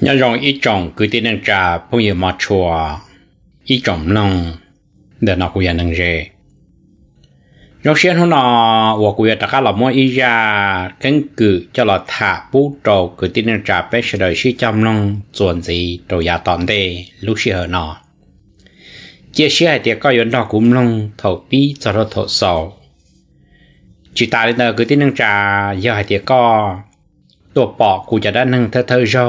nhân rộng ít trọng cứ tin năng trà phong nhiều mà chùa ít trọng nông để nó cũng năng rề trong xuyên hôm nọ và cũng đã các là mua ít ra căn cứ cho là thả bút trầu cứ tin năng trà bé sẽ đợi sĩ chăm nông chuẩn gì rồi giả tòn đề lúc xưa nọ chia sẻ thì có yếu đó cũng nông thầu tí cho nó thầu sầu chỉ ta đến giờ cứ tin năng trà giờ thì có ตัวปอกกูจะได้นั่งเธอเธอเจ้า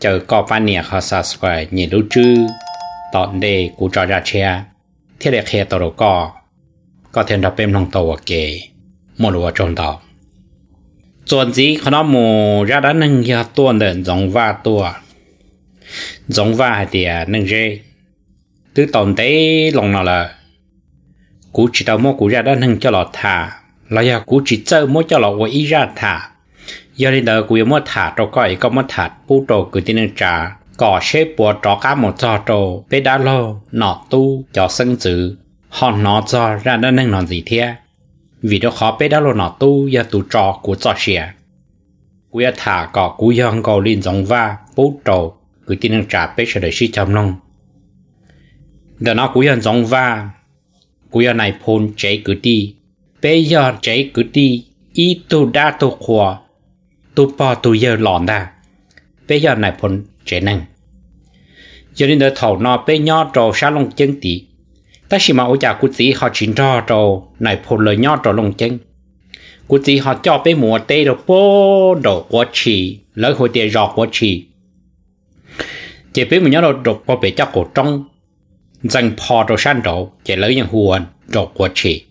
chờ có phát nè khó xa xoay nhìn đu chư tọn đề cú cho ra chia thiết đẹp khe tổ đồ có có thêm đọc bêm lòng tàu ở kề một đồ trồn đọc chuẩn gì khó nó mù ra đã nâng kia tuôn đợn giống va tua giống va hay tìa nâng dê tứ tồn tế lòng nào là cú chỉ tao mô cú ra đã nâng cho lọ thả là giờ cú chỉ chơi mô cho lọ quay ra thả giờ đi đời của mua thả trâu coi có mua thả bu cứ tin trà cỏ xếp bùa trò cá một trò trâu bê đá tu cho sân chữ họ nó cho ra đã nâng nó gì thế vì đó khó bê đá tu giờ tu trò của trò xìa của thả cỏ của dân cầu lên giống va bu trâu cứ tin trà bê sẽ để xí chấm lòng đó nó của dân giống va của dân này phun cháy cứ đi bây giờ cháy cứ đi ít tu đa tu khoa tu po tu giờ lòn đà bây giờ này phun trẻ năng giờ nên đỡ thầu nó bây nhỏ trò xa lông chân tí ta chỉ mà ôi chả cụ tí họ chín trò trò này phun lời nhỏ trò lông chân cụ tí họ cho bây mùa tê đồ bố đồ quá chỉ lỡ hồi tiền rọt quá chỉ chỉ biết mình nhớ đồ đồ qua bể cho cổ trong rằng pò đồ san đồ chỉ lỡ những huồn đồ quá chỉ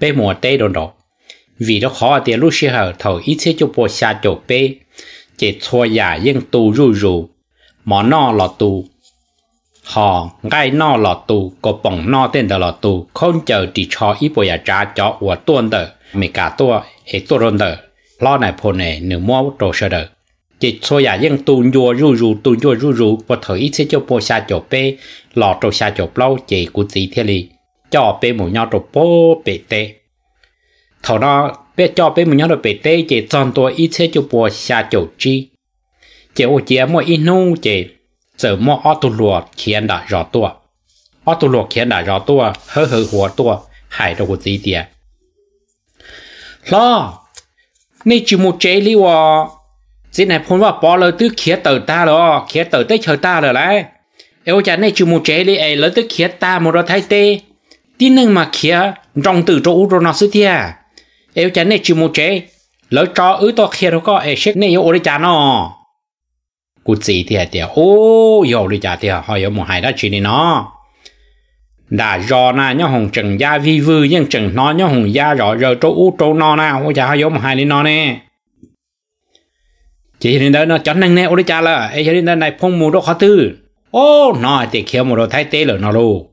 bây mùa tê đồ đồ vì đó khó thì lúc xưa hở thầu ít sẽ cho bộ xa chỗ bê chỉ cho nhà yên tù rù rù mà nó là tù họ ngay nó là tù có bỏng nó tên đó là tù không chờ chỉ cho ít bộ nhà trả cho và tuôn đờ mẹ cả tua hệ tua rôn đờ lo này phô này nửa mua đồ sơ đờ chỉ cho nhà yên tù nhua rù rù tù nhua rù rù và thầu ít sẽ cho bộ xa chỗ bê lọ chỗ xa chỗ lâu chỉ của gì thế li cho bê mù nhau chỗ bố bê tê thọ đó bé cho bé mình nhớ được bé tê chỉ tròn tua ít xe chụp bùa xa chỗ chi chỉ ô chỉ em mỗi ít nu chỉ giờ mỗi ô tô lùa khiến đã rõ tua ô tô lùa khiến đã rõ tua hơ hơ หัว tua hải đâu có gì tiệt lo nên chỉ một chế li wa thế này phun vào bỏ lời tứ khía tờ ta rồi khía tờ tới chờ ta rồi đấy eo cha này chỉ một chế li ấy lời tứ khía ta một rồi thay tê tin nâng mà khía trong từ chỗ u rồi nó xuất hiện yêu chán này chịu một chế lỡ cho ứ to kia đâu có ai xếp này yêu ôi chán nó cụ chỉ thì thì ô yêu đi chả thì họ yêu một hai đã chỉ đi nó đã do na nhá hồng trần gia vi vư nhưng trần nó nhá hồng gia rõ giờ trâu ú trâu no nà, ôi chả họ yêu một hai đi nó nè chỉ đến đó nó chọn năng nè ôi chả là ai đến đây này phong mù đó khó tư ô nó thì kia một đồ thái tế lửa nó luôn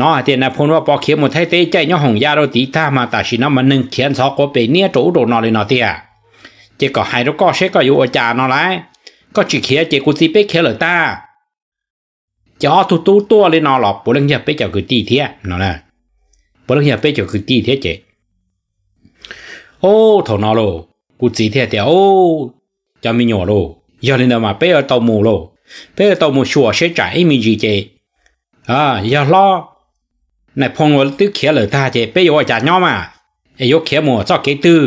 นอเตียนนะพนว่าปอเขียนหมดให้เต้ใจย่อหงยาโรตีท่ามาตาชินมันหนึ่งเขียนสอกว่าเปเนี่ยโจโดนอเลยนอเตียเจก็หายแล้วก็เชก็อยู่อาจารย์นอไรก็จีเขียเจกูซีเป๊กเขียเลยตาจอตุตู้ตัวเลยนอหลอกปุ๋ยเงี้เป๊กากคือตีเทียนอนะปุ๋ยเงี้บเป๊จจกคือตีเทียเจโอ้ถอนอโลกูซีเทียเตียโอ้จะมีหนัวโลย้อนเลยนมาเป๊กเอาตัมูโลเป๊กเอาตัมูชัวเชจ่ายมมีจีเจอ่าอย่าล้อในพงวตื้อเขียเลยท่าเจไปอยู่จ่าย่อมาเอยกเขียหมวจอกเกตื้อ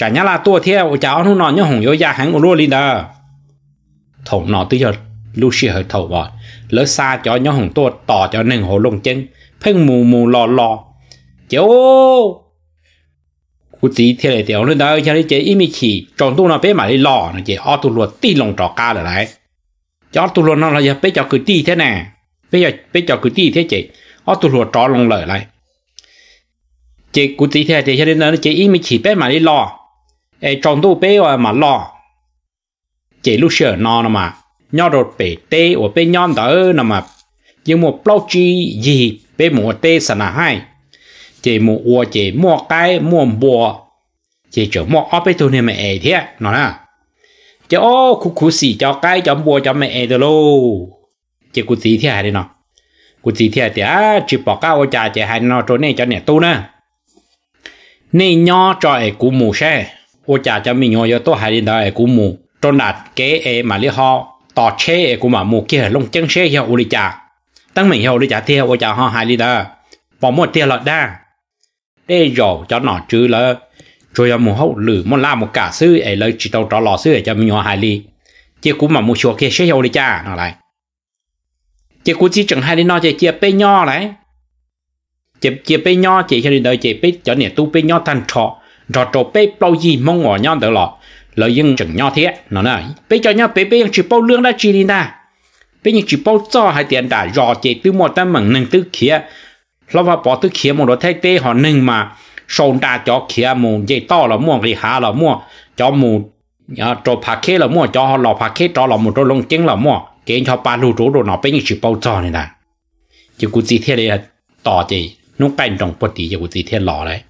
จาาย่าลาตัวเที่ยวจ่าเอหนุนอนย่อหงยยาหังอุรุลินดาถงนอนตื้อยลูเชียเหถวอดแล้วซาจ่อย่อหงตัวต่อจ่อหนึ่งหัวลงเจงเพ่งมูมูรอรอเจ้ากูจีเทีลเดียวเรื่องเดียวฉันเจอีมีขีจงตู้นอนเป้หมายหล่อนะเจออตุลวดตีลงจอกาเลยไรจอตุลวดนอนเราจะเป้จอคือตีแท้แน่เป้จอเป้จอคือตีแท้เจ ở tụi lùa trò lông lời lại chị cụ tí theo chị cho nên nó chị ý mình chỉ bé mà đi lo ai trong tôi bé mà lo chị lúc sửa nó nó mà nhỏ rồi bé té, ở bé nhon đỡ nó mà nhưng mà bao chi gì bé mua té sẵn là hay, chị mua ua chị mua cái mua bùa chị chỗ mua ở bé tôi này mà ai thế nó là chị ô cụ cụ xì cho cái cho bùa cho mẹ ai đó luôn, chị cụ tí theo đi nó của chị thiệt thì á à, chỉ bỏ cao cha chỉ hai nó trốn này cho nè tu nè này nhỏ trời của mù xe ô cha cho mình nhỏ tôi hai đi đời của mù trốn đạt kế e mà lý ho tỏ chế của mà mù kia lông chân xe hiệu ô đi trà tăng mình hiệu đi trà thiệt ô trà ho hai đi đời bỏ một tiền lọt đa để rồi cho nó chứ là rồi à, mù hậu lử mò la một cả sư ấy lời chỉ tàu trò lò sư ấy cho mình nhỏ hai đi chỉ cũng mà mù chùa kia xe hiệu đi trà nó lại chị cũng chỉ chẳng hay đi nọ chị chia bê nho đấy chị chia bê nho chị cho đi đời chị bê cho nè tu bê nho thành trọ trọ trọ bê bao gì mong ngỏ nho được lọ lợi dân chẳng nho thế nó nói bê cho nho bê bê chỉ bao lương đã chỉ đi ta bê nhưng chỉ bao cho hai tiền đã rò chị từ một tấm mừng nâng từ kia lo vào bỏ từ kia một đồ thay tê họ nâng mà sồn đa cho kia mù dây to là mua gì hà là mua cho mù à, trọ phá khế là mua cho họ lọ phá khế cho lọ một đôi lông trứng là mua cái cho ba lô rú rồi nó bên chỉ bao giờ này nè chỉ cụ thế này tỏ chỉ nó bên trong bột thì chỉ cụ thế lò đấy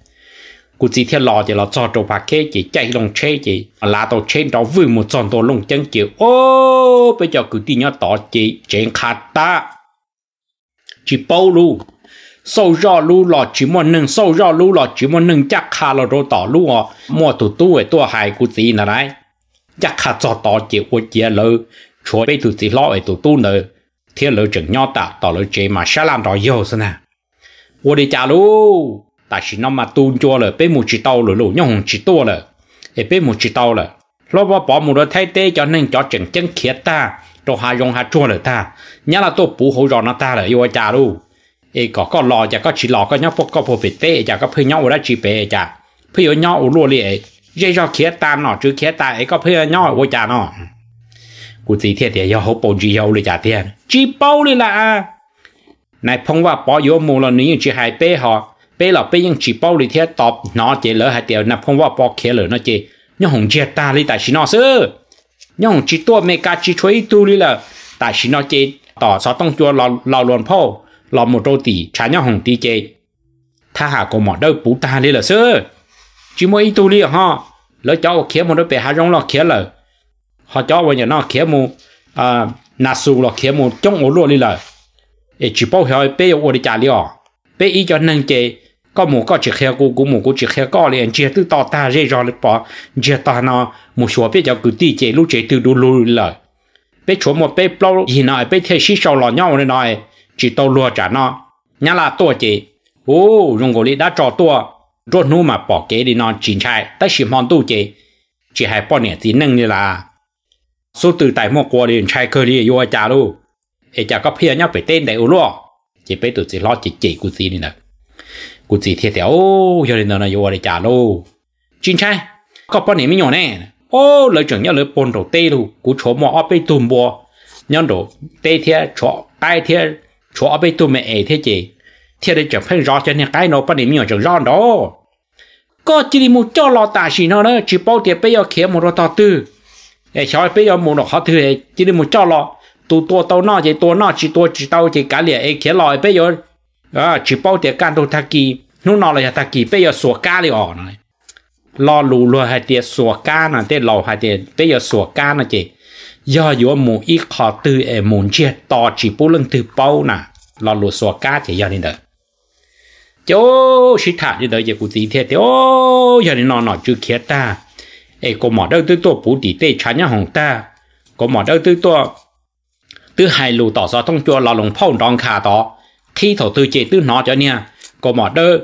cụ thế lò chỉ là cho đồ bạc chỉ chạy lòng chơi chỉ là tàu trên đó vừa một tròn tàu lông chân kiểu ô bây giờ cứ nhớ tỏ chỉ trên khát ta chỉ bao lô sâu rõ lũ lọ chỉ một nâng sâu rõ lũ lọ chỉ một nâng chắc khá là đồ tỏ lũ họ mua tụ tu về tua hài cụ gì nè chắc khá tỏ chỉ ô chia lơ chúa bây tụ tí lo ở tụ tu nợ thiên lỡ trưởng nho tạ tỏ lỡ chế mà xa làm đó dồ xin à ô đi chà lú tại chỉ nó mà tu cho lỡ bê mù chỉ tàu lỡ lũ nhau hùng chỉ tu lỡ ở bê mù chỉ tàu lỡ lo bỏ bỏ mù đó thay tê cho nên cho chừng chân khiết ta cho hà dùng hà chua lỡ ta nhá là tổ bù hổ rõ nó ta lỡ yêu chà lú ấy có có lo chả có chỉ lo có nhau có phô phê tê chả có phơi nhau ở đó chỉ bê chả phơi nhau ở lúa liệt dây cho khiết ta nọ chứ khiết ta ấy có phơi nhau ở chà nọ กูจีเทียเดียวเขาปนจีเขาเลยจ่าเทียนจีเป้าเลยละนายพงว่าปอยมูลนี้ยังจีหายเป้หอเป้หลอเป้ยังจีเป้าเลยเทียตอบนอเจเลอหายเดียวนายพงว่าปอเคเลยนอเจยังหงเจียตาเลยแต่ชินอซื้อยังหงจีตัวเมกาจีช่วยตูเลยละแต่ชินอเจต่อซอต้องจัวเราเราลวนพ่อเราหมดโรตีชายังหงตีเจถ้าหากกูหมอได้ปูตาเลยละซื้อจีมวยตูเลยฮะแล้วเจ้าเขียนมันได้ไปหาร้องหลอกเขียนเลย họ cho vậy nó kia mu à nà su là kia mu trong ổ luôn đi lời để chỉ bảo hiểu bé ở đi trả liền bé ý cho nâng chế có mu có chỉ khéo cú, cú mu có chỉ khéo có liền chỉ tự tao ta dễ rồi bỏ chỉ ta nó một số bé cho cứ tí chế lúc chế tự đủ đi lời bé chỗ một bé bao hiện nay bé thấy sĩ sau lò nhau này nói chỉ tao lùa trả nó nhà là tôi chế ô dùng gọi đã cho tôi rốt nu mà bỏ kế đi nó chính chạy tới xịm hòn tu chế chỉ hai bao nè tí nâng đi là số từ tại một quả điện trai cơ đi yêu cha luôn ai cha có phía nhau phải tên đại ô lo chỉ biết tụi chỉ lo chỉ chỉ cụ này nè cụ thiệt thì ô giờ đến nơi yêu luôn chính trai có bao nhiêu mấy nhỏ nè ô lời chuẩn nhau lời bồn đầu tê luôn cụ chỗ mò ở bên tùm bò nhân đồ tê thiệt chỗ tai thiệt chỗ ở bên tùm mẹ thiệt chị thiệt để chẳng phải rõ cho nên cái nó bao nhiêu mấy nhỏ chẳng rõ đó có chỉ một cho lo tài xí nó nữa chỉ bao tiền bây giờ kiếm một lo tao tư ai cho bây giờ muốn nó họ thứ hệ chỉ đi một chỗ lo tu tua tao nó chỉ tua nó chỉ tua chỉ tao chỉ cả liền ai kia lo bây giờ à chỉ bao tiền can tôi thắc kỳ nó nó là thắc kỳ bây giờ sủa ca đi ở này lo lù lù hai tiền sủa ca nè tiền lo hai tiền bây giờ sủa ca nè chị giờ dù mù ít khó tư em muốn chia to chỉ bố lưng từ bao nè lo lù sủa ca chỉ giờ này đó chỗ sĩ thả đi đợi giờ cụ tí thế thì ô giờ này nó nó chưa kia ta ấy có mỏ đâu tư tổ bù tỷ tê chán nhá hồng ta có mỏ đâu tư tổ tư hai lù tỏ ra thông chùa là lồng phong đòn khả tỏ khi thổ tư chế tư nó cho nha có mỏ đơ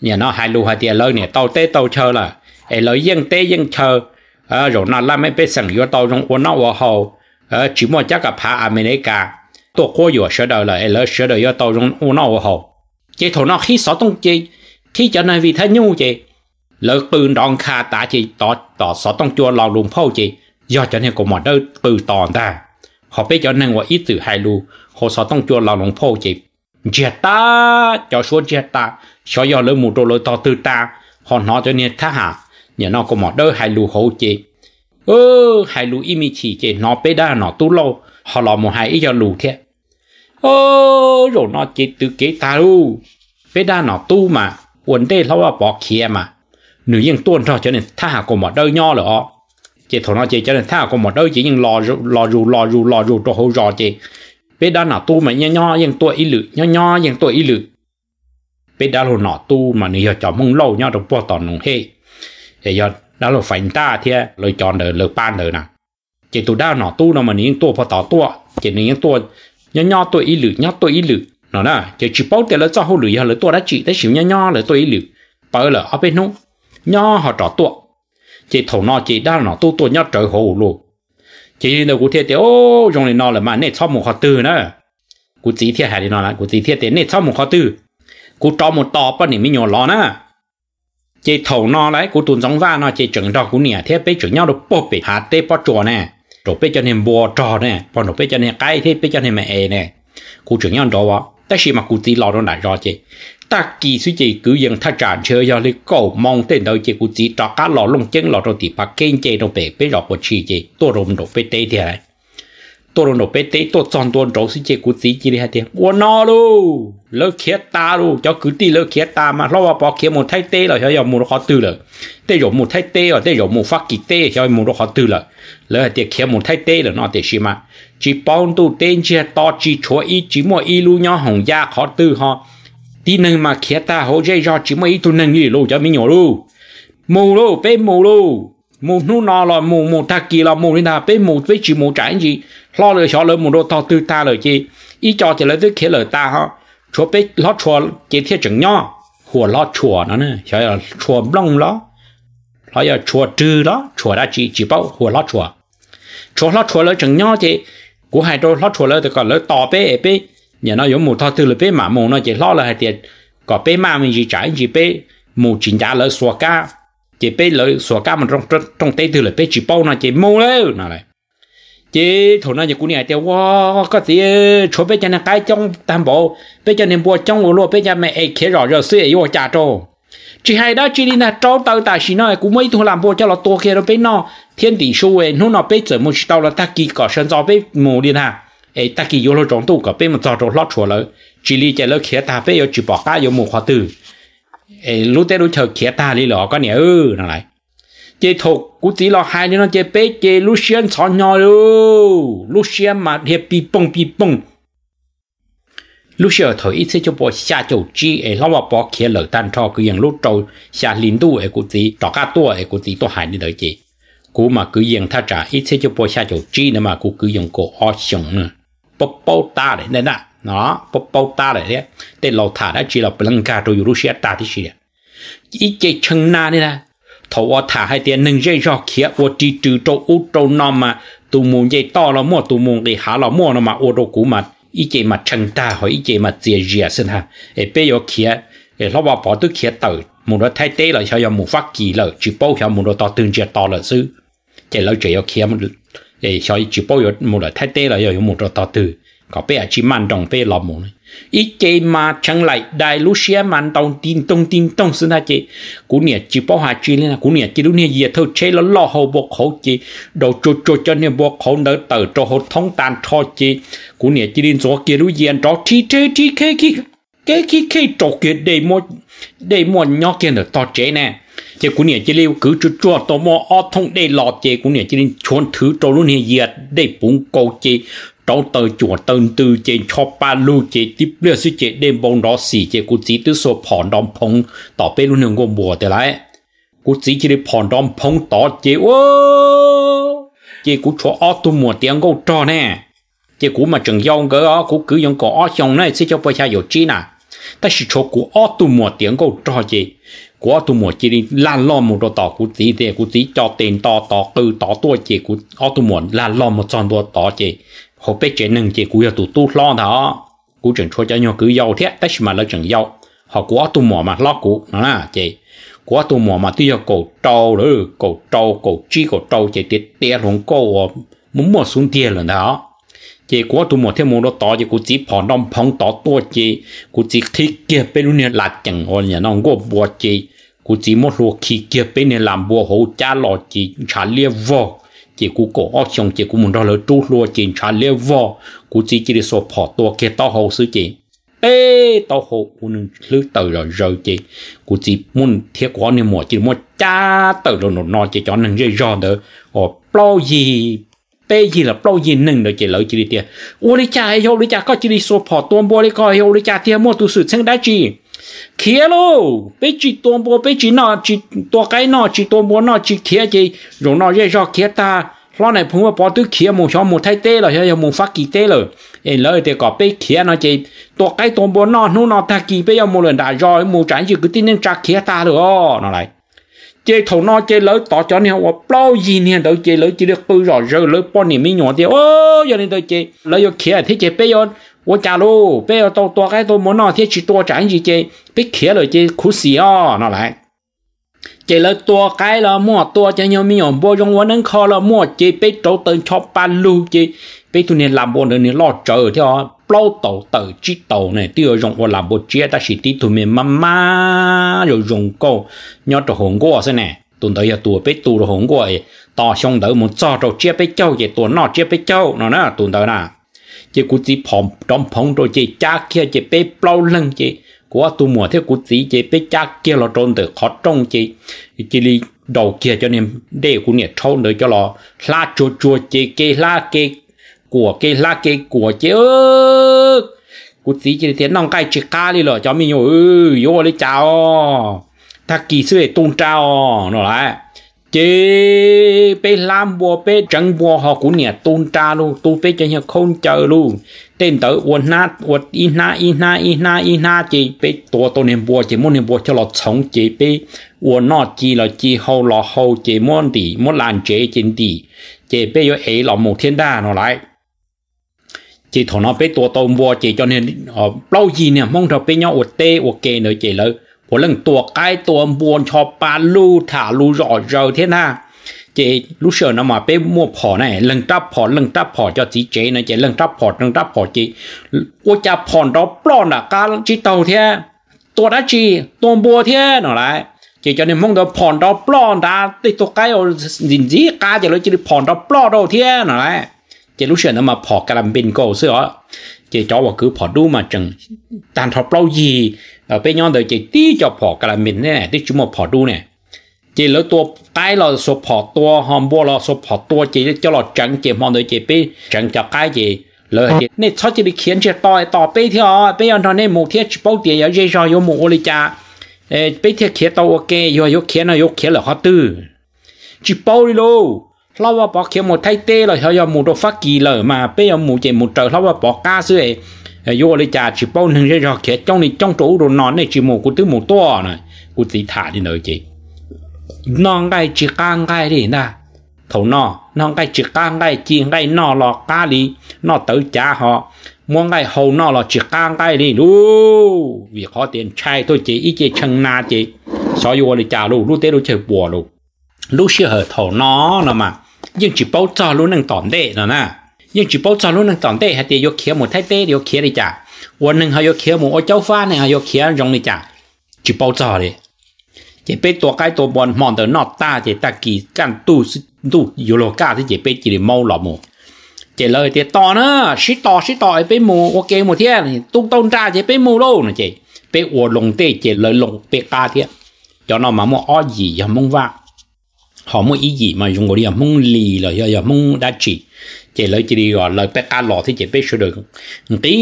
nhà nó hai lù hai tiền lơ nè tàu tê tàu chờ là ấy lấy dân tê dân chờ à, rồi nó làm mấy bé sẵn vô tàu trong uốn nó vào hầu à, chỉ một chắc gặp hạ America tôi có vừa sửa đời là ấy lấy sửa đời vô tàu trong uốn nó vào hầu chế thổ nó khi sáu tông chế khi cho nên vì thế nhu chế លើពឺដងខាតាជីតតសតងជួឡងលុងផោជីយកចនេះកុំមកទៅពឺតនតាហបេចនឹងវ៉អ៊ីទឺហៃលូហสសតងជួឡងលុងផោជីជាតាចោសួរជាតាชอยอเลมูโตเลยต่อตือตาหอนนอจเนี่ยถ้าหาเนี่ยนอก็หมอเดอไฮลูโฮเจเออไฮลูอีมีฉีเจนอไปด้หนอตุโลฮอลอมไฮอีจอลูเทโอ้โยนอจิตตือเกตาลูไปด้หนอตู้มาอวนเด้เพราะว่าปอกเคียมา nữ nhân tuôn cho cho nên tha hạ của một đôi nho lọ chị thổ nó chị cho nên tha hạ của một đôi chỉ nhưng lò lò rù lò rù lò rù cho hô rò chị bé đó nọ tu mà nho nho nhưng tôi ý lự nho nho nhưng tôi ý lự bé đó là tu mà nữ cho mông lâu nho được bỏ tòn nông hệ thì giờ đó là phải ta thì lời chọn đời lời ban đời nè chị tụ đa nọ tu nó mà nữ nhân tua bỏ tỏ tua chị nữ nhân nho nho tôi ý lự nho tôi ý lự nó nè chị chỉ bảo để lỡ cho hô lự giờ lỡ tua đã chị đã chịu nho nho lỡ tôi ý lự bởi lỡ ở bên nông nhỏ họ trọ tuột chị thầu nó chị đa nó tu tu nhát trời hồ chị chỉ nên cụ thiệt thì ô dùng này nó là mà nè cho một khó tư nữa cụ chỉ thiệt hại thì nó là cụ chỉ thiệt thì nè cho một khó tư cụ cho một tò bao nè mới nhỏ lo nữa chị thầu nó lại cụ tuần giống ra nó chị chừng đó cụ nè thế bây chừng nhau được bố bị hạt tê bó chùa nè rồi bây cho nên bùa trò nè còn rồi bây cho nên cái thế bây cho nên mẹ nè cụ chừng nhau đó ta chỉ mà cụ chỉ lo nó lại rồi chứ ta kỳ suy chỉ cứ dân ta trả chơi do lý cầu mong tên đầu chỉ của chỉ trả cá lò lông chân lò trong thì bà kênh chế trong bể bể lò của chỉ chỉ tôi rồng đồ bể tê thì này tôi rồng đồ bể tê tôi chọn tôi rồng suy chỉ của chỉ chỉ này thì ô nó luôn lỡ khía ta luôn cho cứ đi lỡ khía ta mà lo bỏ khía một thay tê là cho dòng một khó tư rồi tê rồi một thay tê rồi tê rồi một phát kỳ tê cho một khó tư rồi lỡ thì khía một thay tê là nó thì gì mà chỉ bao tu tên chia to chỉ chúa ý chỉ mua ý luôn nhau hồng gia khó tư ho tí nâng mà kia ta hỗ dây cho chỉ mấy tu nâng gì luôn, cho mình nhỏ luôn, mù luôn, bé mù luôn, mù nu nọ là mù mù ta kỳ là mù nên là bé mù với chỉ mù trái gì lo lời xó lời mù đô to tư ta lời chi ý cho thì lời tức kia lời ta ha chỗ bé lo chúa chỉ thiết chẳng nhỏ hùa lo chúa nó nè cho là chúa bông lo lo giờ chúa trừ đó chúa đã chỉ chỉ bao hùa lo chúa chúa lo chúa lời chẳng nhỏ thì, của hai đôi lo chúa lời thì còn lời to bé bé nhà nó giống một thao tư là bé mà mồ nó chỉ lo là hai tiền có bé mà mình chỉ trái chỉ bé mù chính giá lỡ xóa ca chỉ bé lỡ xóa ca mà trong trong trong tay tư là bé chỉ bao nó chỉ mù đấy nào này chỉ thổ nó như cũ này tiêu wow có gì chỗ bé cho nó cái trong tam bộ bé cho nên bộ trong ngủ luôn bé cho mẹ ấy khé rõ rồi suy yếu cha trâu chỉ hai đó chỉ đi là trâu tao tại chỉ nói cũng mấy thua làm bộ cho nó to khé rồi bé nó thiên tỷ số về nó nó bé giờ một tao là ta kỳ cỏ sơn gió bé mù đi nào ấy ta kỳ vô lô trống tu cả bên mà cho trống lót chùa lỡ chỉ li chạy lỡ khía ta bên yo chỉ bỏ cá yo một khóa từ ấy lúc té lúc chờ khía ta li lọ có nè ư nó lại chế thuộc cú tí lọ hai nó chế bé chế Lucian xó nhỏ lô xuyên mà hiệp bị bông bị bông lúc xưa thời ít sẽ cho bỏ xa chỗ chi ấy lão bỏ khía lỡ tan cho cứ yên lúc trâu xa lính tu ấy cú tí trọ cá tua ấy cú tí tôi hại đi đợi chị cú mà cứ yên tha trả ít sẽ cho bỏ xa chỗ chi nữa mà cú cứ yên cổ o sống nữa bố ta đấy nên là nó bố bố ta đấy đấy để lầu thả đã chỉ là bằng cả rồi Russia ta thì chỉ ít chế chân na đấy là thầu ở thả hai tiền nâng dây cho kia ở chỉ trừ châu ú châu nam mà tụ mù dây to là mua tụ mù để hạ là mua nó mà ô đồ cũ mà ít chế mà chân ta hỏi ít chế mà dễ dễ xin ha để bây giờ kia để nó bà bỏ tôi kia tử mù nó thay tế là cho mù phát kỳ rồi, chỉ bao cho mù nó to tương chia to là sư chạy lâu chạy ở kia mà để cho chỉ bao giờ một là thay tê là giờ một là tao từ có bé chỉ mang đồng bé lò mồm ít chế mà chẳng lại đại lúc xe mang đồng tin tông tin tông xin ta chế cú nè chỉ bao hà chỉ lên cú nè chỉ lúc nè giờ thôi chế nó lo hậu bộ khẩu chế đồ cho cho cho nè bộ khẩu nở tờ cho hậu thông tàn cho chế cú nè chỉ lên gió kia lúc giờ đó chi chế chi cái cái cái cái cái chỗ kia để một để một nhóc kia nở to chế nè chế cũng nhẹ chế liu cứ chú chua tổ mò ở thông đây lọ chế cũng nhẹ chế nên chọn thứ trâu luôn hiện giờ để bụng câu chế trâu tờ chuột tần tư chế cho ba lu chế tiếp lừa suy chế đêm bông đó xì chế cũng chỉ tứ số phòn đom phong tỏ bê luôn hưởng gồm bùa thế lại cũng chỉ chỉ để phòn đom phong tỏ chế ô chế cũng cho ở tu mùa tiếng câu trò nè chế cũng mà chẳng dòng gỡ ó cũng cứ dòng có ở dòng này sẽ cho bây giờ chi nè ta chỉ cho cũng ở tu mùa tiếng câu trò chế của tụi mua chỉ đi lan lo một đồ tỏ của tí để của tí cho tiền to tỏ cư tỏ tua chỉ của ở tụi mua lan lo một tròn đồ tỏ chỉ họ biết chỉ nâng chỉ của tụi tu lo đó của trường cho nhau cứ giàu thế tất mà là trường giàu họ của tụi mua mà lo của nó là chỉ của tụi mua mà tuy giờ cổ trâu rồi cổ trâu cổ chi cổ trâu chỉ tiền tiền luôn cổ muốn mua xuống tiền rồi đó chỉ của tụi một thêm một đó to chỉ có chỉ phòn đông phóng to to chỉ có chỉ khi kia bên luôn là chẳng ổn nhà nó ngô bùa chỉ กูจีมดรัวขี้เกียจเป็นในลำบัวหูจ้าหล่อจีชาเลียวอจีกูก็ออกชงจีกูมุนดอเลยตู้รัวจีชาเลียวอกูจีจีดิสพอตัวเกต้อหูซื้อจีเอ้ต้อหูกูนึงลื้อเตอร์เลยจีกูจีมุนเทียกวอนในหมวจีมดจ้าเตอร์หนนอจีจอนหนึ่งเยอะๆเด้ออ๋อปล่อยยีเป้ยีละปล่อยยีหนึ่งเด้อจีเลยจีดิเตียโอ้ลิจ่าเฮียวลิจ่าก็จีดิสพอตัวบัวลิก็เฮียวลิจ่าเทียมดตุสุดเชิงได้จี kia lô bé chỉ tuôn bò bé chỉ nọ chỉ tua cái nọ chỉ tuôn bò nọ chỉ kia chỉ rồi nọ dễ cho kia ta lo này phun vào bỏ tứ kia một cho một thay tê rồi hay một phát kỳ tê rồi em lỡ thì có bé kia nó chỉ tua cái tuôn bò nọ nó nọ ta kỳ giờ một lần đã rồi một trái chỉ cứ tin nên tra kia ta được nó lại chế thầu nó chế lỡ tỏ cho nên hoặc bao gì nè đâu chế lỡ chỉ được bự rồi rồi lỡ bao niệm mi nhỏ thì ô giờ nên tôi chế lỡ yo kia thế chế bây giờ 我假如不要到多该多么那天去多长一些，别开了这苦死哦，那来。这了多该了么多这样没有不用我能靠了么这别走等超半路这别 tu nên làm bộ nữa nên lo chờ theo lâu tàu tàu chi tàu này tiêu dùng của làm bộ chia ta chỉ tí tu mình mama rồi dùng cô nhớ cho hồn của này tuần tới tuổi bé tu rồi hồn của ấy to xong muốn cho cho chia bé châu vậy tuần nọ chia bé châu nó nè tuần tới nào chỉ cú chỉ phòng trong phòng rồi chỉ cha kia chỉ bé bao lưng chỉ của tu mùa theo cú chỉ chỉ bé cha kia là trôn từ khó trông chỉ chỉ đi đầu kia cho nên để cú nhiệt trâu nữa cho lo la chua chua chỉ cái la cái của cái la cái của chỉ ơ cú chỉ chỉ thế nong cái chỉ ca đi rồi cho mình nhổ ừ vô đi chào ta kỳ sư tôn trao nó lại chế pe làm bùa pe chẳng bùa họ cũng nhẹ tôn tra luôn tu pe cho nhẹ không chờ luôn tên tới uốn na uốn in na in na in na in na chỉ pe tua tôn niệm bùa chỉ muốn niệm bùa cho lọt sống chỉ pe uốn nọ chỉ là chỉ hậu lọ hậu chỉ muốn tỷ muốn làm chế trên tỷ chỉ pe yo ấy là một thiên đa nó lại chỉ thằng nó pe tổ tôn bùa chỉ cho nên ờ, lâu gì nè mong thằng pe nhau uốn tê uốn kê nữa chỉ lợi องต我能多改多摸朝八路塔路绕绕天呐，这路小那么被摸跑呢，能打跑能打跑叫自己呢，这能打跑能打跑的，我家跑到不了那个几道天，多大几多摸天哪来？เจนนะเจจจรออออองงััับบบปลตต้าเทนั่จีตััววบเที่ยมองดูผ่อนรอปลอนดาติดตัวใกล้ดินจีกาเจ้าเลยจีผ่อนรอปลอนเทียนอะไรเจ้รู้เชื่อนมาผ่อกระลำบินโกเสือเจ้อว่าคือผ่อดูมาจังตตนทอปลอยี ở ờ, bên nhau đời chỉ cho phò cả là mình này tí chúng mà phò đu này chỉ lỡ tua cái là số phò tua bò là số phò tua chỉ cho là trắng chỉ mong đời chỉ bên trắng cho cái gì lỡ chỉ chỉ đi khiến cho to to bên theo bên nhau thằng này một thiết bao tiền ở dây rồi một ô li theo khiến tao ok rồi rồi khiến là rồi khiến là bao đi luôn lâu bỏ khiến một thay tê rồi rồi một đồ phát kỳ lỡ mà bây giờ một chỉ một trời lâu bỏ ca xưa vô lấy trà chỉ bao nhiêu cái rồi kẹt trong này trong chỗ đồ nón này chỉ một cụ tứ một to này cụ tí thả đi nữa chị non cái chỉ cang cái đi na thầu nọ non cái chỉ cang cái chỉ cái nọ lọ cá đi nọ tới trà họ muốn cái hầu nọ là chỉ cang cái đi đủ vì khó tiền trai tôi chỉ ít chỉ chân na chị so vô lấy trà luôn lúc tế luôn chơi bùa luôn lúc xưa hở thầu nọ mà nhưng chỉ bao cho luôn đang tỏn đệ rồi nè nhưng chỉ bao giờ luôn nâng tổng tệ hay tiền vô khía một thay tệ vô khía đi chả quân nâng hay vô khía một ô châu pha này hay vô khía rong đi chả chỉ bao giờ đi chỉ biết tổ cái tổ bọn mòn tới nọt ta chỉ ta kỳ căn tu tu yêu lo cả thì chỉ biết chỉ để mau lọ mù chỉ lời thì to nữa xí to xí to ấy biết mù ok một thiên thì tung tông ra chỉ biết mù lâu nè chỉ biết uo lồng tê chỉ lời lồng biết ca thiên cho nó mà mua o gì giờ mông vác, họ mua ý gì mà dùng cái gì mong lì rồi giờ mong đa chỉ chị lấy chị đi gọi là bé ăn lò thì chị biết sửa được tí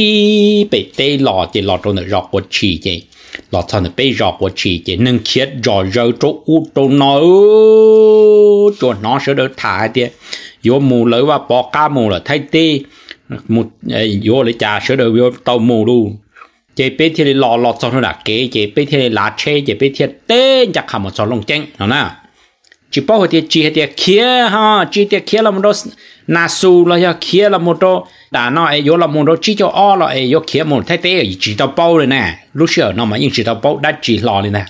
bé tê lò chị lò trong này rọt của chỉ chị lò thằng này bé rọt của chỉ chị nâng khiết rọ rơ chỗ u chỗ nó chỗ nó sửa được thả thì vô mù lấy và bỏ cá mù là thay tê một vô lấy trà sửa được vô tàu mù luôn chị bé thì lò lò cho nó là kế chị bé thì lá chê chị bé thì tê chắc hàm một số lông chanh nào nè chỉ bảo họ thì chỉ thì kia ha chỉ thì kia là một đó na su là ya kia là một đó đã nó ấy vô là một đó chỉ cho o là ấy vô kia một thay thế chỉ tao bao rồi nè lúc xưa nó mà những chỉ tao bao đã chỉ lo rồi nè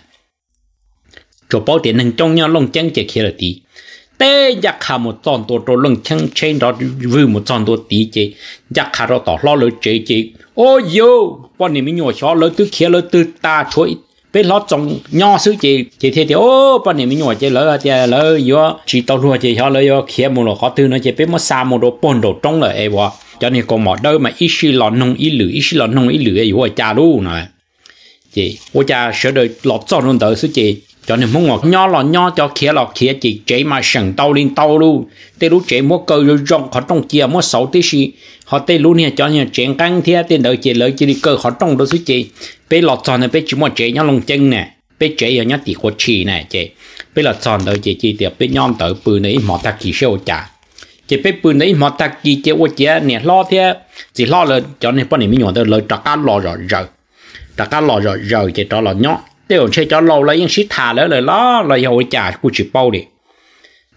chỗ bao tiền hàng trong nhau lông chân chỉ kia là tí tế giặc hà một tròn tổ tổ lông chân trên đó vư một tròn tổ tí chế giặc hà đó tỏ lo lỡ chế chế ôi yo bọn này mình nhỏ chó lỡ tư kia lỡ tư ta chuỗi bé lót trong nho sứ chị chị thế thì ô bọn này mình nhỏ chị lỡ chị lỡ yo chị tao luôn chị họ lỡ yo kia một nó khó tư nó chị bé mất xa một đồ bồn đồ trong rồi ai vợ cho nên còn mỏ đâu mà ít xí lọ nông ít lử ít xí lọ nông ít lử ấy vợ cha luôn này chị vợ cha sợ đời lọt cho luôn tới sứ chị cho nên muốn ngọt nho lọ nho cho khía lọ khía chị chế mà sừng tao lên tao luôn tới lúc chế mua cơ rồi rong khó trong kia mua sáu tí xí họ tê luôn nè cho nhà chuyện căng thế tiền đầu chị lợi chị đi cơ họ trong đó suy chị bé lọt tròn này bé chỉ một chị nhau lông chân nè bé chị ở nhát tỷ của chị nè chị bé lọt tròn đầu chị chỉ tiệp bé nhon tới bự này mỏ ta kỳ sâu chả chị bé bự này mỏ ta kỳ chị ô chị nè lo thế chỉ lo lên cho nên bọn này mới nhọn tới lời trạc cá lo rồi rồi trạc cá lo rồi rồi chị cho lo nhó tiêu chơi cho lâu lấy những xí thà nữa lời lo lời hồi chả của chị bao đi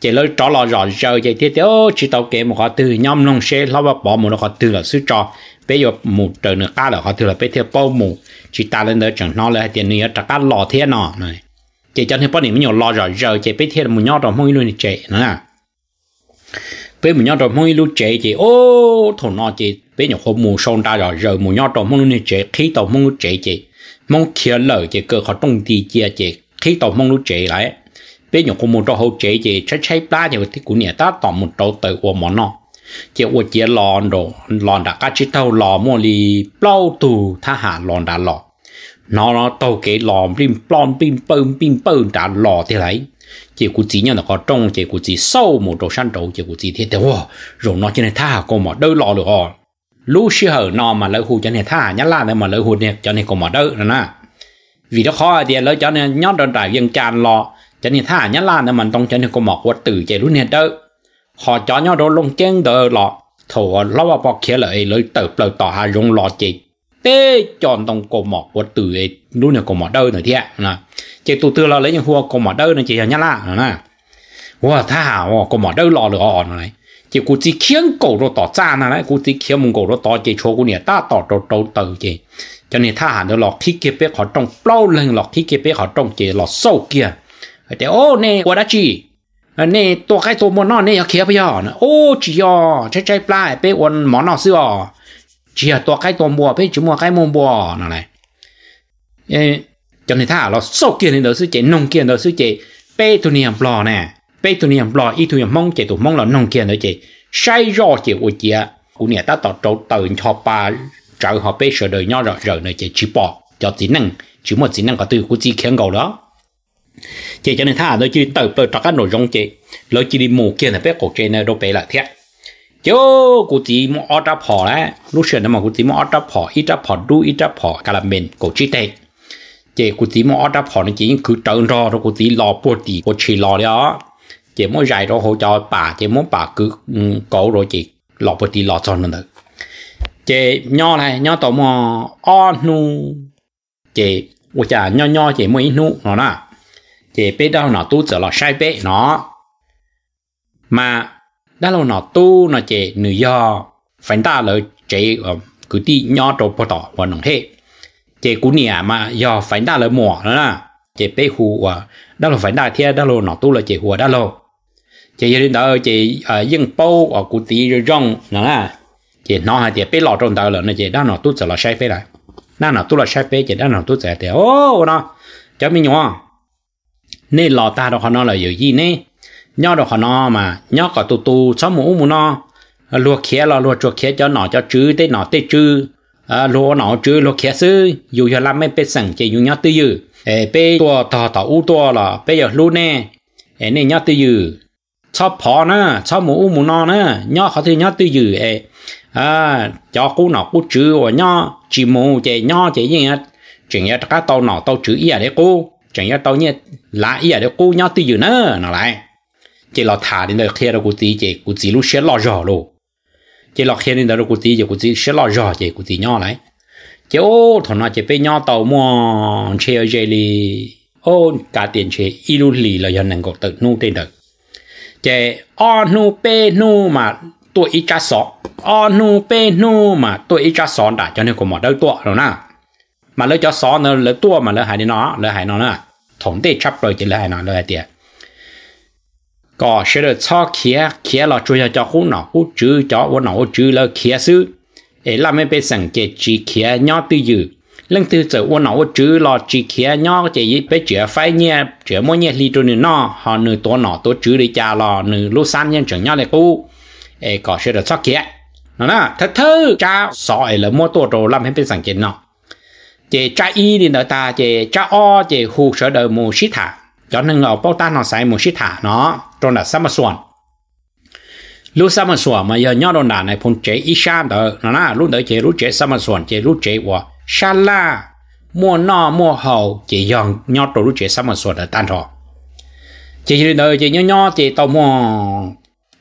chỉ lối trò lò rõ giờ vậy thì tiêu chỉ tàu kế một họ từ nhom nông xe lo vào bỏ một họ từ là sứ trò bây giờ một trời nữa cá là họ từ là bây giờ bao mù chỉ ta lên đó chẳng nói là tiền nữa trả cá lò thế nọ này chỉ cho nên bọn mình nhiều lò rõ giờ chỉ bây theo một nhau đó mỗi luôn chạy nữa à. bây một nhau đó mỗi luôn chạy chỉ ô thổ nọ chỉ bây giờ hôm mù sông ta rõ giờ một nhau đó mỗi luôn chạy khi tàu mỗi chạy chỉ mong kia lỡ chỉ cơ họ trong tì chia chỉ khi tàu mỗi luôn chạy lại bây giờ có một trò hậu chế chế trái trái ba nhiều thì cũng nhẹ ta tỏm một trâu tới ô món nó chế ô chế lòn đồ lòn đã cá chỉ tàu lò mua li bao tù tha hạ lòn nó nó tàu cái lò bim plom bim bơm bim bơm đã thế đấy chỉ cụ chỉ nhau là có trong chỉ cụ chỉ sâu một đồ săn đầu chỉ cụ chỉ thế thế wow rồi nó trên này tha hạ cô mà đôi lò được họ lúc xưa hở nó mà lỡ hù cho này tha nhát là này mà lỡ hù này cho này cô mà đôi rồi nè vì nó khó thì lỡ cho nên nhát đơn trải dân tràn lò cho nên thả nhá là nên mình trong cho nên có một quật từ chạy luôn hết đó họ cho nhau đó lông chén đờ lọ thổ lão bà bọc kia lấy tờ bờ tỏ hà rung lọ chị tê chọn trong cổ mỏ quật từ luôn này cổ mỏ đơ nữa thì ạ nè chị tụ tư lấy những hua cổ mỏ đơ này chị nhá nè wow thả hảo cổ mỏ lọ được họ này chị cụ chỉ cổ rồi tỏ ra nè đấy cụ chỉ khiến cổ rồi tỏ chị chỗ cụ nè ta tỏ đầu đầu tờ cho nên thả hẳn đó lọ khí kia họ trong bao lên lọ khí kia họ trong chị lọ sâu kia แต่โอ้เน่วัดจีเน่ตัวใครตัวมอนอนเน่เขียวพยอนะโอ้จียอใช้ใจปลายไปวนหมอนอซื้อจียตัวใครตัวบัวไปจีมัวใครมัวบัวนั่นแหละเอจังที่ท่าเราโซเกียนเดี๋ยวซื้อเจนงเกียนเดี๋ยวซื้อเจเป้ตัวนี้ยปลอแน่เป้ตัวนี้ยปลออีตัวนี้มองเจตัวมองเรานงเกียนเดี๋ยวเจใช้ยอเจียวเจียกูเนี่ยตั้งต่อโตตื่นชอบปลาเจอเขาเป้เฉยเดยย่อเฉยเลยเจจีปอจอจีนั่งจีมัวจีนั่งก็ตื่นกูจีเขียงเก่าแล้ว chị cho nên thà nó chỉ tự tờ trắc nội dung chị nó chỉ đi mù kia là biết cổ trên này đâu bé là thiệt chứ cụ chỉ mua ở trong họ là lúc xưa nó mà cụ chỉ mua ở trong họ ít trong họ đu ít trong họ cả là mình cổ chỉ tệ chị cụ chỉ mua ở trong họ nó chỉ cứ trơn ro rồi cụ chỉ lò bùa tì cụ chỉ lò đó chị muốn dạy rồi hỗ trợ bà chị muốn bà cứ ừ, cổ rồi chị lò bùa tì lò cho nó được chị nho này nho tổ mò o nu chị ủa chả nho nho chị mới nu nó nè chế bé đâu nó tu trở là sai bé nó mà đã lâu tu nó chế nữ do phải ta lời chế ờ, cứ đi nhỏ trâu bò tỏ và nông thế chế cú à mà do phải ta lời mỏ nữa là chế bé hù và ờ, đã phải ta thea đã lâu tu là chế hùa đã lâu chế giờ đó chế ờ, dân bao ở cú rong nữa là chế nó hay bé lọ trong đó là nó chế đã tu trở là sai bé lại đã nó tu là sai bé chế đã nó tu trở thì ô nó cháu mình nhỏ nên lò ta đó họ nó là gì nè nhớ đó họ nó mà nhớ có tu tu sáu mũ mũ nó luộc khía là luộc chuột khía cho nó cho chứ tê nó tê chứ luộc nó chứ luộc khía sư dù cho làm mấy bếp sẵn chỉ dù nhớ tư dư ê bê tua tò tò u tua là bây giờ luôn nè ê nè nhớ tư dư sáu phò nè, sáu mũ mũ nó nè, nhớ khó thứ nhớ tư dư ê à cho cú nó cú chứ và nhớ chỉ mũ chỉ nhớ chỉ gì hết chuyện nhà cả tàu nó tàu chữ ý à đấy cô chẳng nhớ tao nhé lá ý ở đây cô nhau tự dự nữa nó lại chỉ là thả đến đây kia đâu cô tí chỉ cô tí lúc sẽ lo rõ luôn chỉ là kia đến đây cô tí chỉ cô tí sẽ lo rõ chỉ cô tí nhau lại chỉ ô thằng nào, chỉ bị nhau tàu mua chơi ở đây đi ô cả tiền chơi ít lúc lì là dân năng có tự nu tiền được chỉ ô nu pe nu mà tôi ít cha sọ ô nu pe nu mà tôi ít cha sọ đã cho nên có mở đôi tuọ rồi nè mà lỡ cho xó nó lỡ tua mà lỡ hại đi nó lỡ hại nó nè, thống tê chấp rồi chỉ lỡ hại nó lỡ hại tiền có sẽ được cho kia kia là chui cho hú nó hú chữ cho hú nó hú chữ là kia sư ấy là mấy bị sẵn kia chỉ kia nhỏ tư dữ lần thứ giờ hú nó hú chữ là chỉ kia nhỏ chỉ bé chữa phái nhẹ chữa mỗi nhẹ li cho nữa nó họ nửa tổ nó tổ chữ đi cha là nửa lúc sáng nhân chẳng nhỏ này cũ ấy có sẽ được cho kia nó nè thật thơ cha sỏi là mua tổ đồ làm hết bị sẵn kia nó chế cha y đi đợi ta chế cha o chế hù sở đợi mù sĩ thả cho nên ngầu bao ta nó sai mù sĩ thả nó trong là sắm xuồng lúc sắm xuồng mà giờ nhau đồn đàn này phun chế y sam đợi nó na lúc đợi chế lúc chế sắm xuồng chế lúc chế của sa la mua no mua hầu chế dọn nhau tổ lúc chế sắm xuồng đợi tan rồi chế đi đợi chế nhau nhau chế tàu mua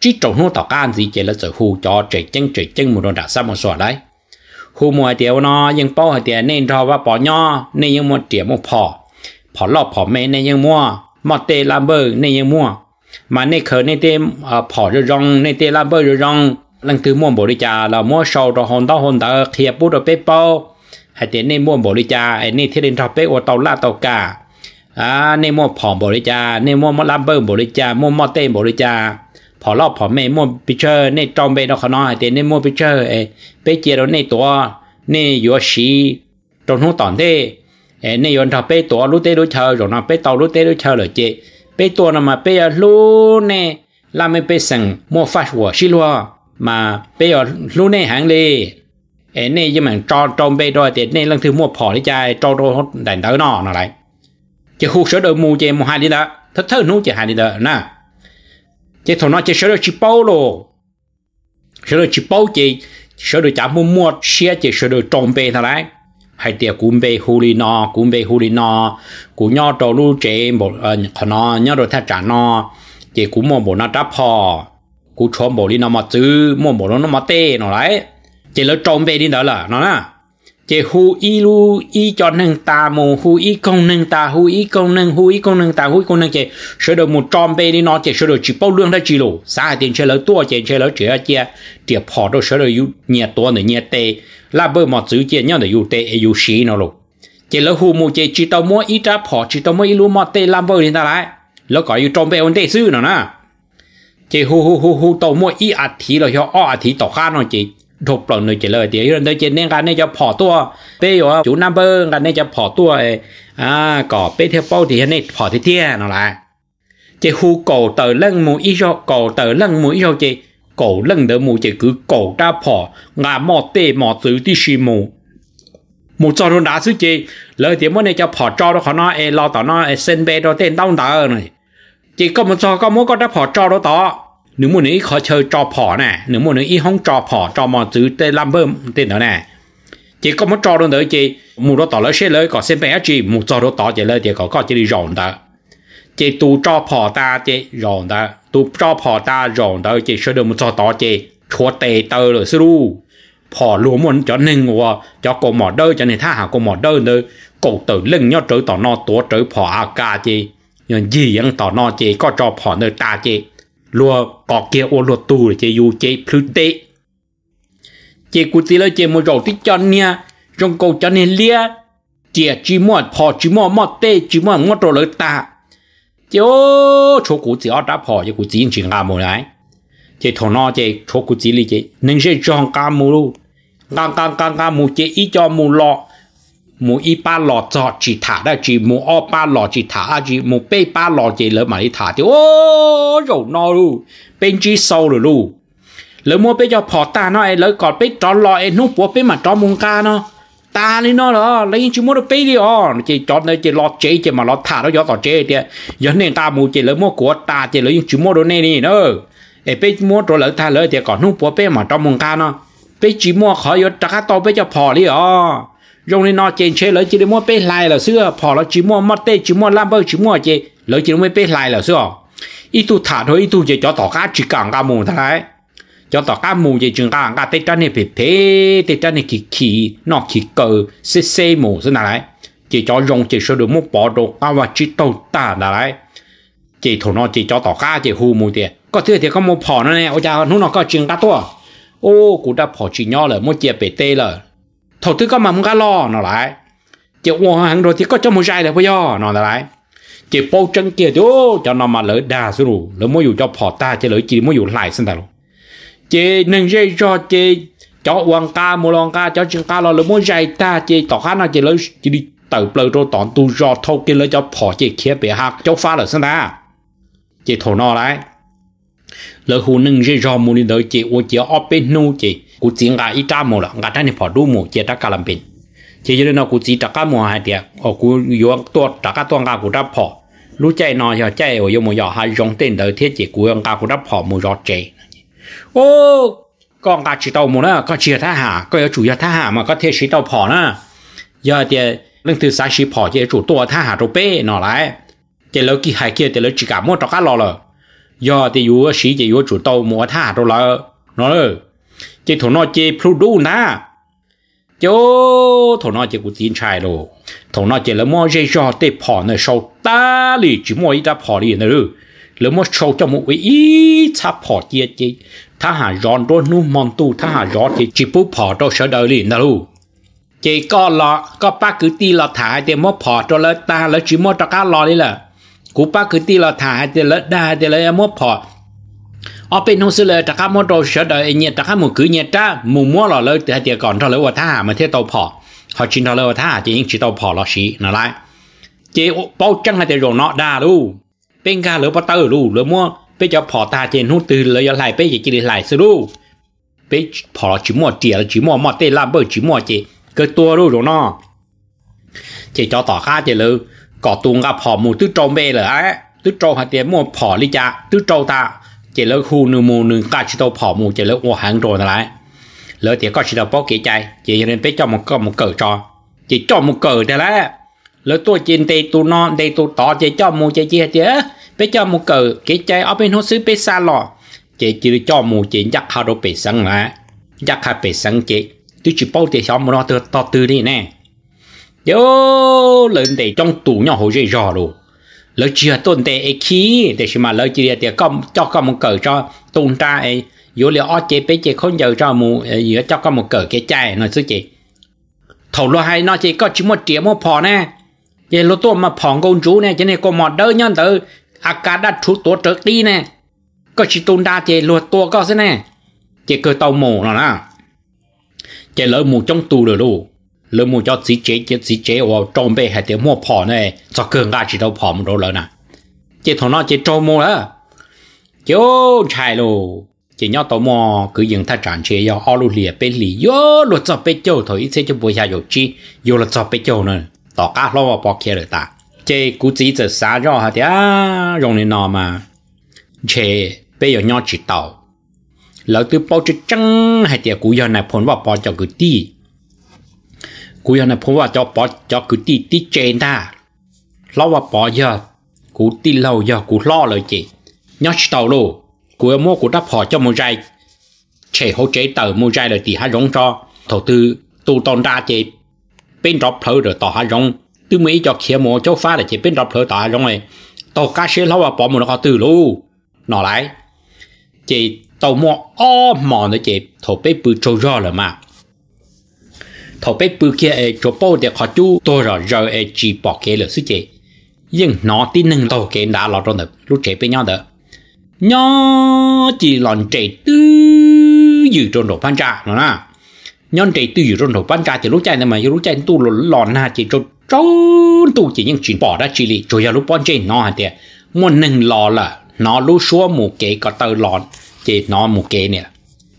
chỉ trồng nó tàu can gì chế là sở hù cho chế chân chế chân một đồn đàn sắm xuồng đấy khu mùa tiếu nó nhưng bao hồi tiền nên cho và bỏ nho nên nhưng mua tiệm mua phò phò lọ phò mẹ nên nhưng mua mọt tê làm bơ nên nhưng mua mà nên khờ nên tê ờ, phò rồi rong nên tê làm bơ rồi rong lần thứ mua bổ đi cha, là mua sầu rồi hồn tao hồn tao khía bút rồi bếp bao hay tiền nên mua bổ đi cha, ấy nên thiết đến cho bếp ô tàu la tàu cả à nên mua phò bổ đi cha, nên mua mọt làm bơ bổ đi cha, mua mọt tê bổ đi cha. พอรอบพอไม่มั่วพิเชอร์ในจอมเบนเขน้อเแต่ในมั่วพิเชอร์เอไปเจอเราในตัวในยัวชีตรงหัวตอนเต้เอในยนทาไปตัวรู้เต้รู้เชอร์รงนไปตัวรู้เต้รู้เชอร์เลยเจ ไปตัวนั่นมาไปรู้เน่ลาไม่ไปสั่งมั่วฟาชหัวชิลัวมาไปรู้เน่หางเลยเอเน่ยังเหมือนจอจอมเบดอยแต่ในเรืลังถีอมั่วพอที่ใจจอโดนดังเต้านอนอะไรจะคู่เสือเดิมมูเจมูฮาดีละทัอเธอหนู้จะหาดีละนะ chế thổ nó chế sửa được chỉ bao lô sửa được chỉ bao chế sửa được chả mua mua xe chế sơ đồ trồng bê thằng đấy hay tiệc cũng bê hù lì nọ cũng bê hù lì nọ cũng nhau trò lu chế một thằng nó nhau rồi thay trả nó chế cũng mua một nó đáp hò cũng cho bộ đi nó mà chữ, mua bộ nó nó mà tê nó đấy chế lỡ trồng bê đi đó là nó nè chế hu y lu y cho nâng ta mù hu y công nâng ta hu y công nâng hu y công nâng ta hu y công nâng chế sửa đồ một tròn bê đi nó chế sửa đồ chỉ bao lương ra chỉ lỗ xã tiền chơi lỡ tua chế chơi lỡ chế chế chế phò đồ sửa đồ yu nhẹ tua nữa nhẹ tê là bơ mọt chữ chế nhau để yu tê yu xí nó lù chế lỡ hu mù chế chỉ tao mua y trả phò chỉ tao mua y lu mọt tê làm bơ đi ta lại lỡ có yu tròn bê ổn tê sư nó nè chế hu hu hu hu tao mua y ạt thí rồi cho o ạt thí tao khác nó chế ถูกปล่อยหนึ่งเจเลยเดี๋ยวเราจะเนี่ยกันเนี่ยจะพอตัวเป้ยว่าจูนัมเบอร์กันเนี่ยจะพอตัวเออ่าก่อเป้เทียบเป้าที่เนี่ยพอที่เที่ยนั่นแหละจะฮูโกเตอร์เรื่องมูอีโจโกเตอร์เรื่องมูอีโจเจโกเรื่องเดิมมูจะคือโกก้าพองานหมอเต้หมอซื้อที่ชิมูมูจอรุนดาซื้อเจเลยเดี๋ยวมันเนี่ยจะพอจอแล้วเขาเนาะเอรอต่อเนาะเอเซนเบโดเต้นต้องเตอร์หน่อยจีก็มันจอก็มันก็ได้พอจอแล้วต่อ nếu muốn ý khó chơi trò phỏ nè nếu muốn ý không trò phỏ trò mò chữ tê làm bơm tên đó nè chỉ có một trò đơn tới chị một đó tỏ lỡ xe lỡ có xem bé chị một trò đó tỏ chị lỡ thì có có chị đi rộn đó chị tu trò phỏ ta chị rộn đó tu trò phỏ ta rộn đó chị sơ được một trò tỏ chị chúa tê tơ rồi sư lu phỏ lúa muốn cho nên ngồi cho cô mỏ đơ cho nên tha hạ cô mỏ đơ nữa cổ tử lưng nhau trở tỏ no tỏ trở phỏ à ca chị nhưng gì ăn tỏ no chị có trò phỏ nơi ta chị ลัวกอกเกียโอรัวตูเจยูเจพลุเตเจกุตีเล้เจมูโรที่จันเนี่ยจงโกจันเลียเจียจีมอดพอจีมอดมอดเตจีมอดมอดโตเลยตาเจโอโชกุจีออดตาพอเจกุจีนชิงามมไรเจถอนอเจโชกุจีลีเจ หนึ่งเชจองกามูลูกางกางกางกามูเจอีจอมูหลอ mù y ba lo cho chỉ thả ra chỉ mù o ba lo chỉ thả ra chỉ mù bê ba lo chỉ lỡ mà đi thả thì ô rồi no lu bên chỉ sâu rồi lu lỡ mua bê cho phò ta nó ấy lỡ còn bê cho lo ấy nút bố bê mà cho mông ca nó ta lên nó đó lấy chỉ mua được bê đi ó chỉ cho nơi chỉ lò chế chỉ mà lo thả nó gió tỏ chế thì giờ nên ta mù chỉ lỡ mua của ta chỉ lỡ chỉ mua đồ này đi nữa ấy bê mua đồ lỡ tha lỡ thì còn nút bố bê mà cho mông ca nó bê chỉ mua khỏi giờ ta cá to bê cho phò đi ó rong nên nó trên chơi lấy chỉ để mua bé lại là xưa họ nó chỉ mua mất tê chỉ mua làm bơ chỉ mua chơi, lấy chỉ mua bé lại là xưa ít tu thả thôi ít tu chơi cho tỏ cá chỉ càng cá mù thái cho tỏ cá mù chơi chừng càng cá tê chân này phải thế tê chân này kỳ kỳ nó kỳ cờ xê xê mù thế nào đấy chỉ cho rong chỉ số được mua bỏ đồ cá và chỉ tàu ta nào đấy chỉ thổ nó chỉ cho tỏ cá chỉ hù mù tiền có thứ thì có mua phò nữa nè ôi cha nó nó có chừng cá to ô cụ đã phò chỉ nhỏ rồi mua chè bể tê rồi thầu tư có mà muốn cá lo nó lại chị uống hàng rồi thì có cho một dài là bây giờ nó lại chị bao chân kia chú cho nó mà lỡ đà xuống rồi lỡ mới dù cho phò ta chị lỡ chị mới dù lại xin ta luôn chị nên dây cho chị cho hoàng ca mua lòng ca cho chừng ca lo lỡ mới dài ta chị tỏ khá nào chị lỡ chị đi tự bờ rồi tỏn tu do thâu kia lỡ cho phò chị kia bị hạt cho phá lỡ xin ta chị thổ nó lại lỡ hù nâng dây cho mua đi đợi chị uống chị ở bên nu chị กูจีงกาอีจ้ามูละกาท่านี่พอดูมูเจ้ตกาลัเป็นเจเจเลยนอกูจีตะก้ามูหายเดียโอ้กูยกตัวตะก้าตัวกากูรับพอรู้ใจนอยใจโอ้ยมูยอหายงเต้นเดอเทียเจกูยังกากูรับพอมูยอเจ โอ้กองกาชิตเอามูนะก็เชียร์ทหา ก็ยจุยาท่าหามันก็เทียชิตเอาพอนะยอเดียเรื่องทือสายชิพอเจจ่ตัวทหารตัวเป้หน่อไรเจ้าแล้วกี่หายเกียเจ้าแล้วจิกาโม่ตะการอเลยยอเดียอยู่ชีเจอยู่จุตโวมัวทหารตัวละนอเลยเจถนอเจพลูดูนะโจถนอเจกูตีนชายโลถนอเจแล้วมอเจจอเตพอเนี่ยชาวตาลีจิมวยตาพอลีเนรืูแล้วมอชจวจมุกอีชับพอเจเจถ้าหาย้อนด้วนู่มันตูถ้าหาย้อนเจจิปุพอโตัวเสดลีนะรูจก็ลอก็ป้าคือตีลรถ่ายเดี๋ยวมอพอตัวละตาแล้วจิมอตะก้ารอนี่แหละกูป้าคือตีลรถ่ายเดี๋ยวละดาเดี๋ยวละมอพออาเป็นหงสือเลยตะขามดโต้เฉดไอเนี่ยตะขามุคือเนี่ยจ้ามูม้วนหล่อเลยแต่เดียก่อนทอเลว่าถ้ามาเที่ยวโตพอเขาชินทอเลว่าถ้าจริงชิโตพอหล่อชีนั่นแหละเจโอเป้าจังให้เจโรเนาะได้รู้เป็นการหรือปัตเตอร์รู้หรือม้วนไปเจะพอตาเจนหุ่นตื่นเลยอะไหลไปจะจีนอะไรสรู้ไปพอจีม้วนเจียจีม้วนมอเตอร์ลามเบอร์จีม้วนเจเกิดตัวรู้โรเนาะเจจอต่อข้าเจเลยก่อตุงกับพอมูตื้อโจมเบ้เลยตื้อโจมหัเตียมั่วพอลิจ่าตื้อโจตา chỉ lỡ khu nương mù nương cá chỉ tàu phỏ mù chỉ lỡ ô hàng rồi lại lỡ thì có chỉ tàu bao kỹ chạy chỉ nên tới cho một cờ một cờ cho chỉ cho một cờ thế lại lỡ tôi trên tay tôi non đây tôi tỏ chỉ cho mù chỉ chỉ chỉ tới cho một cờ kỹ chạy ở bên hồ sứ bên xa lọ chỉ chỉ cho mù chỉ nhắc hà đôi bể sẵn lại nhắc hà bể sẵn chỉ tôi chỉ bao tiền xong mà nó to tư đi nè yo lên để trong tủ nhỏ hồ dây rò rồi lỡ chỉ là tồn tại ấy khí để mà lỡ chỉ là có cho công một cờ cho tôn tra ấy dù là ở chế bé chế không giờ cho mù ờ, giữa cho công một cờ cái chạy nói sức chị thầu lo hay nói chỉ có chỉ một triệu một phò nè vậy lô tôi mà phò công chú nè cho nên có một đỡ nhân tử à cả đã chú tổ trước đi nè có chỉ tôn đa chế lô tôi có thế nè chế cơ tàu mù nó nè chế lỡ mù trong tù được luôn lỡ mua cho chỉ chế chỉ và trong bề hay tiền mua phò này cho cường ga chỉ đâu phò một đồ lỡ nè chỉ thằng nó chỉ trâu mua đó chú chạy luôn chỉ nhau tao mò cứ dừng thay trạng chế do ao lìa bên lì yo luật cho bên châu thôi ít sẽ cho bùi hà dầu chi yo luật cho bên châu nữa tỏ cá lo mà bỏ kia rồi ta chế cú chỉ giờ xá rõ hả tía rong này mà chế bây giờ nhau chỉ tàu lỡ từ bao chữ trăng hay tía cú giờ này phun vào bỏ cho cứ đi กูยังพูดว่าจะปอจะกูตีตีเจนได้เราว่าปอเยอะกูตีเราเยอะกูล่อเลยจีย้อนชิตเอาลูกูเอาโม่กูได้พอจะมูใจเฉยเขาเจเตอร์มูใจเลยตีหารงจอถอดตือตูตอนดาจีเป็นรอบเพลอเดือต่อหารงตือมีจะเขียโม่เจ้าฟ้าเลยจีเป็นรอบเพลอต่อหารงเลยต่อกาเชื่อเราว่าปอมูนเขาตือลูหน่อไรจีตัวโม่อ้อมมองเลยจีถอดไปปืนโจยอเลยมา thổ bé bự kia ấy chỗ bao để khó chú tôi rồi rồi ấy chỉ bỏ kế là suy chế nhưng nó tin nâng tàu kế đã lo trong được lúc chế bên nhau đó nhỏ chỉ lòn trẻ tư dự trong đồ pan trà nó nè nhon trẻ tư dự trong đồ pan trà thì lúc chạy này mà lúc chạy tu lòn lòn na chỉ trong trâu tu chỉ những chuyện bỏ ra chỉ lì rồi giờ lúc pan trên nó hả tiệt một nâng lọ là nó lúc xua một cái có tờ lòn chỉ nó một cái nè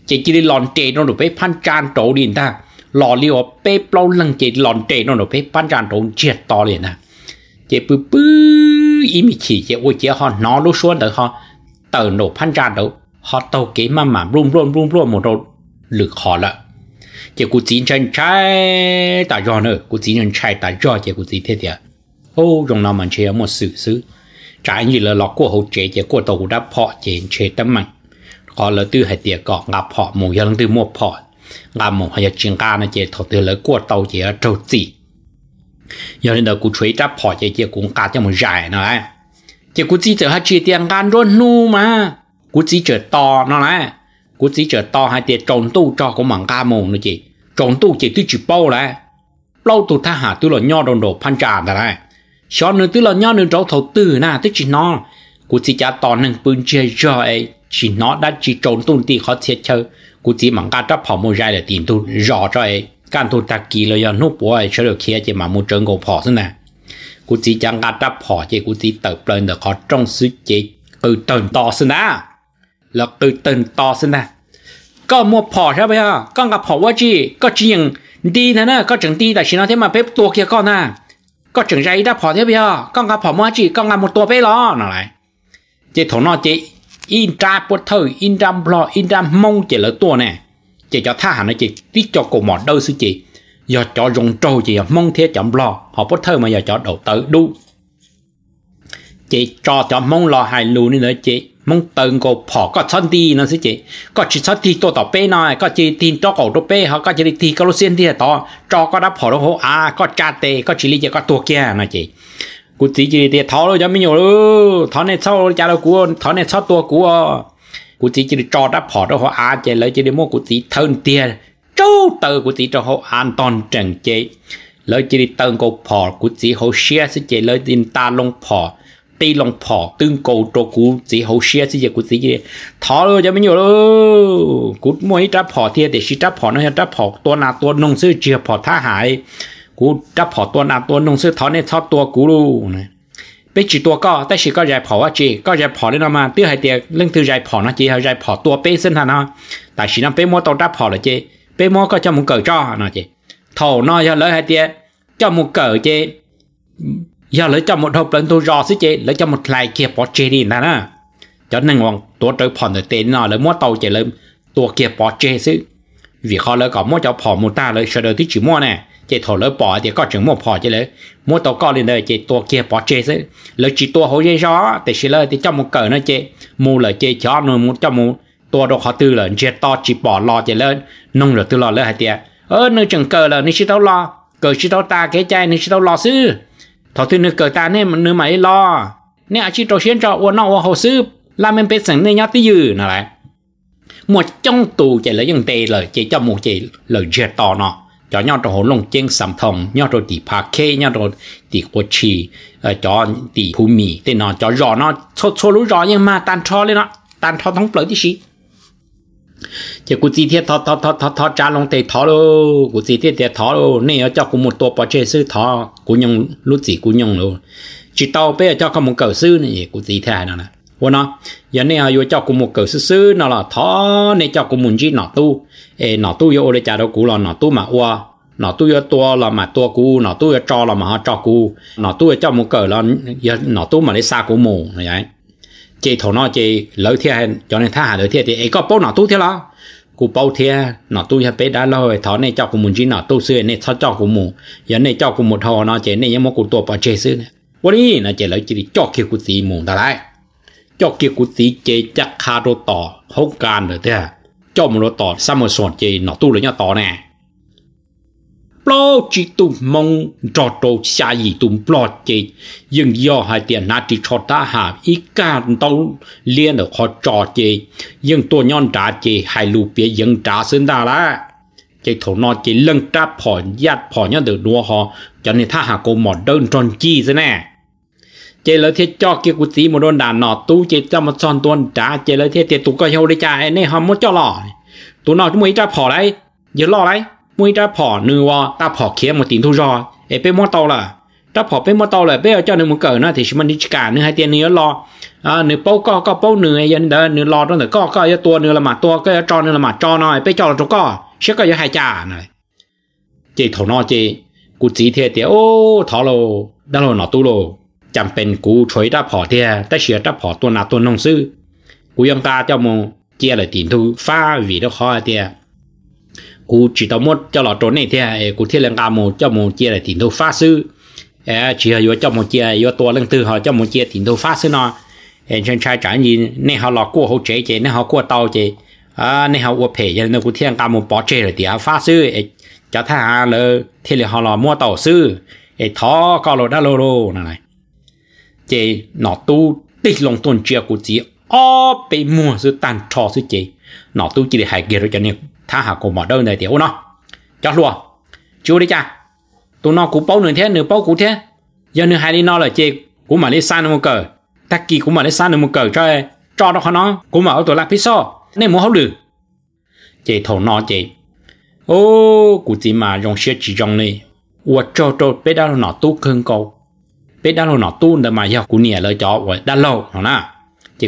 chỉ chỉ lòn trẻ nó đủ phải pan tràn trổ điên ta หล่อเลียวเป๊ะเปล่าลังเจหลอนเจนนเป๊ะปั้นจานตรงเจียดต่อเลยนะเจปื้อปื้ออีมีขี่เจโอเจียฮอนนอลูกชวนเด้อฮอเตอหนปั้นจานเด้อฮอเตาเก๋มาหมารุ่มรุ่มรุ่มรุ่มหมดหลึกคอละเจกูจีนชันใช้ตายอเนอกูจีนชันใช้ตายอเจกูจีเทียเทียโอ้ยงน้ำมันเชียหมดสื่อซื้อจ่ายยี่เลยหลอกกัวหูเจเจกัวตัวดับเพอเจนเชตั้มมันขอเลยตื้อให้เตียกอกงับพอหมูยังตื้อมั่วพอ ngà mong hay chinh ga na chế thọ tư lấy của tàu chế trâu chỉ giờ nên đầu cụ chui tráp phỏ chế chế cũng cá cho một giải nó ấy chế cụ chỉ chờ hai chia tiền gan luôn nu mà cụ chỉ chờ to nó này cụ chỉ chờ to hai tiền trồng tu cho của mảng ga mồm nữa chị trồng tu chị tôi chỉ bao này lâu tu tha hà tu là nho đồng đồ phan trà rồi này cho nữa tu là nho nữa trâu thầu tư na tôi chỉ nó cụ chỉ trả to nên bưng chơi cho ấy chỉ nó đã chỉ trốn tung thì khó thiệt chơi กูจีมังกาจับพอมูใจเลยตีนตุรอจอยการตุตะกีเลยยอนุปวยเฉลียวเคียจีมามูเจิงกูพอซะนะกูจีจังกาจับพอเจกูจีเติบเปลินเดขอจ้องซื้อเจกูเตินต่อซะนะแล้วกูเตินต่อซะนะก็มัวพอใช่ไหมฮะก็กับพอว่าจีก็จริงดีนะนะก็จังดีแต่ชินเอาเทมาเพ็บตัวเคียก็นะก็จังใจได้พอเท่าไหร่ก็กับพอว่าจีก็กับหมดตัวไปล้อนั่นแหละเจถงนอเจ in ra bột thơ in ra bò in ra mông chỉ lỡ tua nè chỉ cho tha hẳn chị tiết cho cổ mỏ đâu sư chị giờ cho rồng trâu chị mông thế chọn bò họ bột thơ mà giờ cho đầu tử đu chị cho cho mông lò hài lù nữa chị mong từng cổ phỏ có chân đi nó sư chị có chỉ chân đi tổ tàu bê này có chỉ tin cho cổ đô bê họ có chỉ đi cầu xin thì to cho có đáp phỏ đô à có cha tê có chỉ lý có tua kia nè chị กูจีจีเดียท้อเลยจะไม่อยู่เลยท้อในเช่าจะเรากูท้อในเช่าตัวกูกูจีจีจอดรับพอร์ตเขาอาเจเลยจีเดมัวกูจีเทินเตียจู้เตอกูจีจะเขาอันตอนจังเจเลยจีเติงกูพอร์ตกูจีเขาเชียสิเจเลยดินตาลงพอร์ตตีลงพอร์ตตึงกูตัวกูจีเขาเชียสิเจกูจีจีท้อเลยจะไม่อยู่เลยกูมวยรับพอร์ตเทียเดชิรับพอร์ตนะรับพอร์ตตัวนาตัวนงซื้อเจียพอร์ตท่าหาย cú đắp họ tua nào tua nông sư thọ nên thọ tua cú lu này bây chỉ tua có tại chỉ có giải phỏ chỉ có giải phỏ lên mà tiêu hai tiệc lưng tiêu giải phỏ nó chỉ hay giải phỏ tua bê sinh hà nó tại chỉ năm bê mua tàu đắp phỏ là chỉ bê mua có cho muốn cởi cho nó chỉ thầu nó giờ lấy hai tiệc cho muốn cởi chỉ giờ lấy cho một hộp lớn tôi rò xí chị lấy cho một lại kia bỏ chê đi nè cho nên ngon tôi tới phòn tới tên nó lấy mua tàu chị lấy tua kia bỏ chê xí vì họ lấy có mua cho phò một ta lấy sợ đời tí chỉ mua nè chị thổ lỡ bỏ thì có chừng mua bỏ chứ lỡ mua tàu co lên đời chị tua kia bỏ chê chứ lỡ chị tua hồ dây gió thì xí lỡ thì trong một cờ nữa chị mua lỡ chị chó nuôi mua trong một tua đồ họ tư lỡ chê to chỉ bỏ lo chị lỡ nông lỡ tư lo lỡ hai tiệt ơ nơi chừng cờ lỡ nơi chị tao lo cờ chị tao ta cái chai nơi chị tao lo sư thọ tư nơi cờ ta nên nơi mày lo nè à chỉ trò cho uo nó uo hồ sư làm em biết sẵn nên nhát tí dư nè lại một trong tù chê lấy dân tê lỡ chê cho một chị lỡ chê to nọ cho nhau trong hồ lông chén sầm thông nhau rồi thì pa kê nhau rồi thì cô chi cho thì phù mì thế nó cho rõ nó cho cho lũ rõ nhưng mà tan cho lên nó tan cho thông lợi thì xí chỉ cụ chỉ thiết thọ thọ thọ thọ thọ trả lòng tệ thọ lô cụ chỉ thiết tệ thọ lô nè cho cụ một tổ bỏ chế sư thọ cụ nhông lút gì cụ nhông lô chỉ tao bây giờ cho cú một cầu sư này cụ chỉ thế nào nè của nó giờ này họ à, vừa cho một cử sư nó là thó này cho cùng muốn gì nó tu ê tu vô để trả đâu cũ là nó tu mà qua nó tu vô tua là mà tua cũ nó tu vô cho là mà cho cũ nó tu vô cho một cử là nó tu mà để xa của mù này vậy chị nó chị lỡ thiệt cho nên tha hà lỡ thiệt thì ấy có bao nó tu thế lo cú bao thiệt nó tu cho bé đã rồi thọ này cho của mình chỉ nó tu xưa này thọ cho của mù giờ này cho của một thọ nó chị này nhưng mà cụ tổ bỏ chế xưa này วันนี้นะเจ๋อเลยจีจ่อคิวกุตีมุงตาได cho kia cụ tí chế chắc khá đô tỏ hông can thế à cho một đô tỏ xa một sổn chế nó tu lấy nhà tỏ nè bao chỉ tu mong trò trò xa gì chế nhưng do hai tiền nát chỉ cho ta hà ít cả tao liên ở khó trò chế nhưng tôi nhon trả chế hai lù bia dân trả sơn ta lá chế thổ nó chế lưng tráp phỏ giặt phỏ nhon được đua họ cho nên tha hà cô mọt đơn tròn chi thế nè เจเลยเทจอกเกียกุศีมโดนด่านหนอตู้เจจะมาซ่อนตัวจ้าเจเลยเทเตตุก็เฮาได้จ่าไอ้เนี่ยฮอมมดจ่อหล่อตัวนอกจะมวยจะผผอไรเยอะล่อไรมวยจะผผอนือวอตาผอเคี้ยมมตีนทุจอเอเป้มอตอล่ะตาผอเป้มอตอเลยเป้เจ้าหนึ่งมึงเกิดนะที่ชิมันดิจการเน้อให้เตียนเนื้อ่ออ่าเนื้อโป้ก็ก็โป้เนื้อยันเดินเนื้อล่อตั้งแต่ก็ก็ยตัวเนื้อละหมาตัวก็ยจอเนื้อละหมาจอหน่อยเป้จอละตัวก็เชื่อก็ยหายจ่าหน่อยเจถนอเจกูจีเท เตียโอ้ถอโลดันโลหนอตู้โล chẳng bên cú chối đã bỏ thì ta sửa đã bỏ tuần nào tuần nông sư cú yong ca cho chia lại tiền thu pha vì đó khó thì cú chỉ tao muốn cho lọ trốn này thì cú thiên lên ca mù cho mù chia lại tiền thu pha sư chỉ là cho mù chia do tua lên từ họ cho mù chia tiền thu pha sư nó trên trai trả gì nên họ lọ cua hậu chế chế nên họ cua tàu chế à nên họ uổng phê cho nên cú thiên ca mù bỏ chế rồi thì pha sư cho thằng là thiên là họ lọ mua tàu sư thó có lô đã lô lô này chế nó tu tích lòng tôn chia của chị ó bị mua sự tàn trò sự chị nó tu chỉ để hại kia rồi cho nên tha hạ của mọi đâu này thì ô nó cho luôn chú đi cha tụi nó cũng bao nửa thế nửa bao cũng thế giờ nửa hai đi nó là chị cũng mà lấy san một cờ ta kỳ cũng mà lấy san một cờ cho cho nó khó nó cũng mà ở tụi lạc pizza nên muốn hấu được chị thầu nó chị ô cũng chỉ mà dùng xe chỉ dùng này cho tu 我做做别的那都很高。ปด别打นอตุ้นเเเดมาาอยยยกูนี่่ลจห的嘛，要古า了叫我打路，好呐，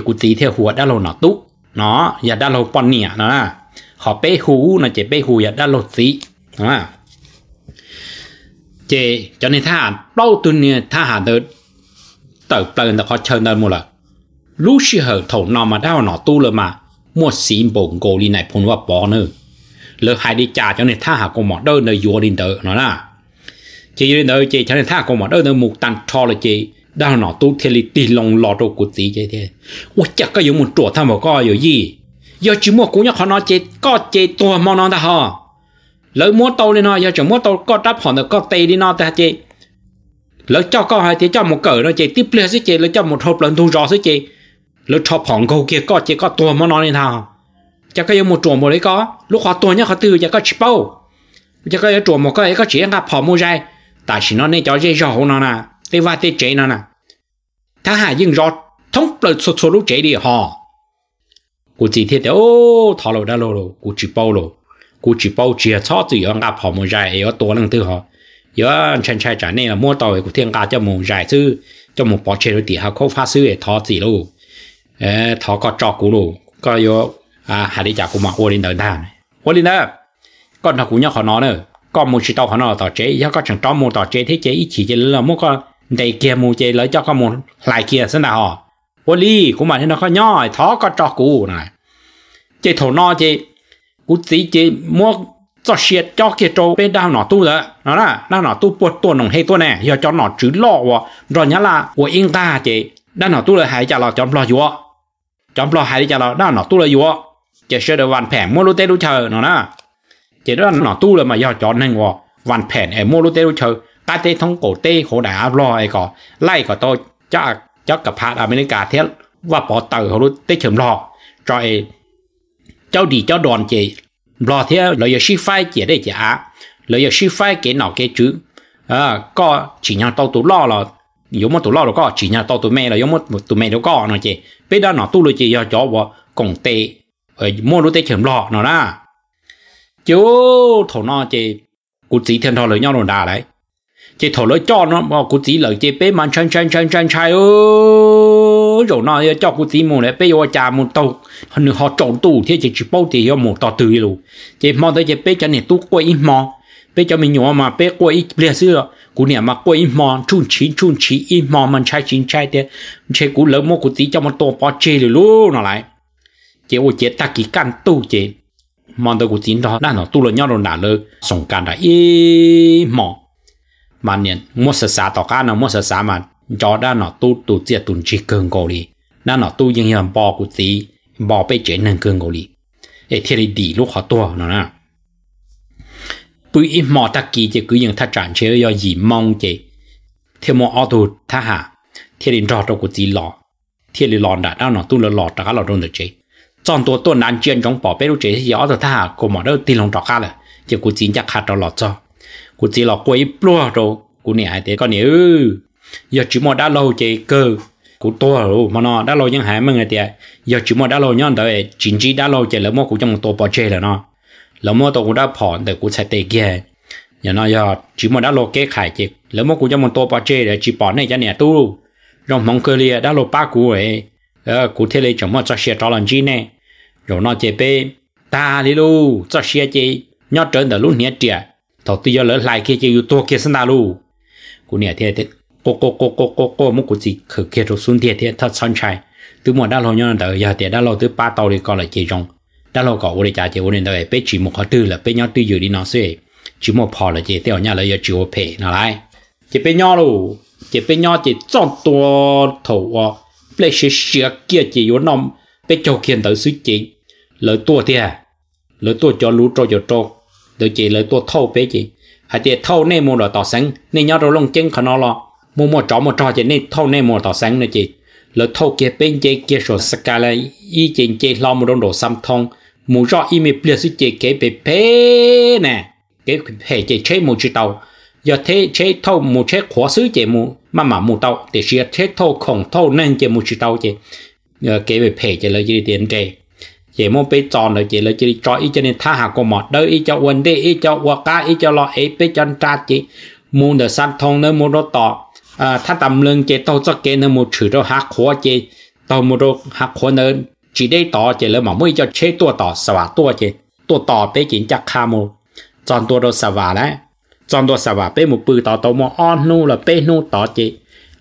กูตีเที่ยวหัว打นอตุ้เนาะอย่าด้านเราปอนเนี่ยนะขอเป้หูนะเจเป้หูอย่าด้านเราสีนะเจจนในทหารเป้าตุ้นเนี่ยทหารเดินเติบเลินแต่เขาเชิญเดินหมดละรู้ชื่อเหอถงนอมาด้านหนอตุ้นเลยมามวดสีบ่งโกลีไหนพนว่าปอเนอเลยหายดีจ่าจนในทหารกูหมอเดินเนยัวดินเตอร์นะ chị đến đời chị cho nên tha công mà đỡ nên một tàn cho là chị đang nó tu thiền lý tì lòng lọ đồ của chị chị thế ủa chắc có dùng một chỗ tham vào coi rồi gì giờ chỉ mua cũng nhắc họ nói chị có chị tua mong nó ta hả, lỡ mua tàu lên nó giờ chỉ mua tàu có đáp họ được có tay đi nó ta chị lỡ cho có hai thì cho một cỡ nó chị tiếp lên sẽ chị lỡ cho một hộp lần thu rõ sẽ chị lỡ cho phòng câu kia có chị có tua mong nó lên hả, chắc có dùng một chỗ một đấy có lúc họ tua nhá họ tư giờ có chỉ bao chắc có chỗ một cái có chỉ ăn gặp họ mua ra ta chỉ nói nên cho dễ cho hồn nó nè cái va tê chế nó nè ta hà nhưng rõ thông lợi số số lúc chế đi họ cụ chỉ thiết ô thọ lộ đã lộ lộ cụ chỉ bao lộ cụ chỉ bao chỉ là cho chỉ ông gặp họ một dài ở tổ năng tư họ giờ chân trai trả nên là mua tàu của thiên cả cho một dài chứ cho một bỏ chế đối tỷ họ không phát sư để thọ gì luôn ờ, thọ có trọ cú luôn có yo à hà đi trả cú mặc ô lên đời đàn ô lên đó con thằng cú nhau họ nó nữa có một chỉ tàu họ nó tàu chế do có chẳng tàu một tàu chế thế chế ít chỉ chế là một con đầy kia một chế lấy cho con một lại kia sân nào họ ô li của mà thế nó có nhỏ thó có cho cũ này chế thầu no chế cú tí chế mua cho xiết cho kia trâu bên đau nọ tu đó nó là nó nó tu buộc tuần nồng hay tuần này giờ cho nọ chữ lọ rồi nhá là của yên ta chế đang nọ tu là hãy trả lọ cho lọ chúa cho lọ hãy trả lọ đang nọ tu là chúa chế sẽ được hoàn phẻ mua lô tê đu chờ nó nè chỉ đó nó tu là mà do chọn nên wo vạn phèn ở mua lô tê lô ta tê thông cổ tê hồ đá áp lo ấy có lại có tôi cho cho cả phạt America thế và bỏ tờ hồ lô tê chấm lo cho ấy cháu đi cháu đoàn chế lo thế lợi giờ ship phai chế đấy chế á lợi giờ ship phai cái nào cái chữ à có chỉ nhau tao tụ lo là giống một tụ lo rồi có chỉ nhau tao tụ mẹ là giống một tụ mẹ đâu có nó chế bây giờ nó tu rồi chế do chó bỏ cổng tê ở ờ, mua lô tê chấm lo nó ra chú thổ nó chị cụ chỉ thiên thọ lời nhau rồi đà đấy chị thổ lời cho nó mà cụ chỉ lời chị bé mà chan chan chan chan chan ô rồi nó cho cụ chỉ một đấy bé vô cha một tàu hình họ trộn tù thì chị chỉ bao tiền cho một tàu từ luôn chị mong tới chị bé cho này tu quay mò bé cho mình nhỏ mà bé quay bia xưa cụ nè mà quay mò chun chín chun chín ít mò mà chai chín chai thế chị cụ lớn một cụ chỉ cho một tổ bao chê rồi luôn nó lại chị ô chị ta kỹ căn tu chị mong được của chính đó là nó tu lợi nhau rồi đã lơ sống cả đã ý mỏ mà niệm mua sơ sá tỏ cá nó mua sơ sá mà cho đã nó tu tu tiệt tu chỉ cường cổ đi đã nó tu những hiện bỏ của tí bỏ bị chế nâng cường cổ đi để thiệt đi lúc họ tua nó nè bùi ít mỏ ta kỳ chỉ cứ những thắt chặt chế do gì mong chế thì mỏ ở tu thà hà thiệt đi rõ trong của tí lọ thiệt đi lọ đã đã nó tu lợi lọ cá lọ trong được chế trong tổ tuần ăn chuyên trong bỏ bê lúc chế gió rồi ta cô mà đâu tin lòng trọc khá là chứ cô chính chắc khá trọ lọt cho cô chỉ lọ quấy plua rồi cô nè ai thế con nè ư giờ chỉ mà đã lâu chế cơ cô to rồi mà nó đã lâu những hai mươi ngày thì giờ chỉ mà đã lâu nhon đời chính chỉ đã lâu chế lỡ mà cô trong một tổ bỏ chế là nó lỡ mà tổ cô đã phỏn để cô chạy tê kia giờ nó giờ chỉ mà đã lâu kế khải chế lỡ mà cô trong một tổ bỏ chế để chỉ bỏ này cho nè tu rồi mong cơ lia đã lâu ba cú ấy ờ cô thế lấy chồng mà cho xe trò làm gì nè rồi nó chế bê ta đi lu cho xe chế nhớ trơn đã lúc nhé trẻ thọ tuy do lỡ lại kia chế yêu to kia sinh ta lu cú nè thế thế cô cô cô cô cô cô muốn cú gì khử kia rồi xuống thế thế thật sân chai từ mùa đã lo nhớ đỡ giờ thế đã lo từ ba tàu đi còn lại chế rong đã lo cậu để trả chế vấn đề bé chỉ một khó tư là bé nhớ tư dự đi nó xê chỉ một phò là chế theo nhà là giờ chỉ một nào lại chế bé nhớ lu chế bé nhớ chế chọn tua thầu bé sẽ sửa kia chế yếu nông bé cho kiện tới suy chính lời tua thì à lời tua cho lú cho cho cho đỡ chị lời tua thâu bé chị hãy thì thâu nay mua đỏ tỏ sáng nay nhau đầu lông chân khả nó lo mua mua chó mua cho chị nay thâu nay mua tỏ sáng nữa chị lời thâu kia bên chị kia sổ sắc cả là y chị chị lo một đống đồ xăm thông mua rõ y mi bịa sự chị kế bé bé nè kế hệ chị chế mua chị tàu giờ thế chế thâu mua chế khóa xứ chị mua mà mà mua tàu để xia thế thâu khổng thâu nên chị mua chị tàu chị kế bé bé chị lỡ gì tiền chị chỉ muốn bị chọn rồi chỉ là chỉ cho ý cho nên tha hàng của mọt đời ý cho quên đi ý cho qua cá ý cho lo ít bị cho cha chỉ muốn được sang thông nữa muốn được tỏ à tha tầm lưng chỉ tao cho cái nữa muốn chửi đâu hạ khó chỉ tao muốn được hạ khó nữa chỉ để tỏ chỉ là mà mới cho chế tua tỏ sờ tua chỉ tua tỏ bị chỉ chắc kham một chọn tua đâu sờ đấy chọn tua sờ bê một bự tỏ tao mà on nu là bê nu tỏ chỉ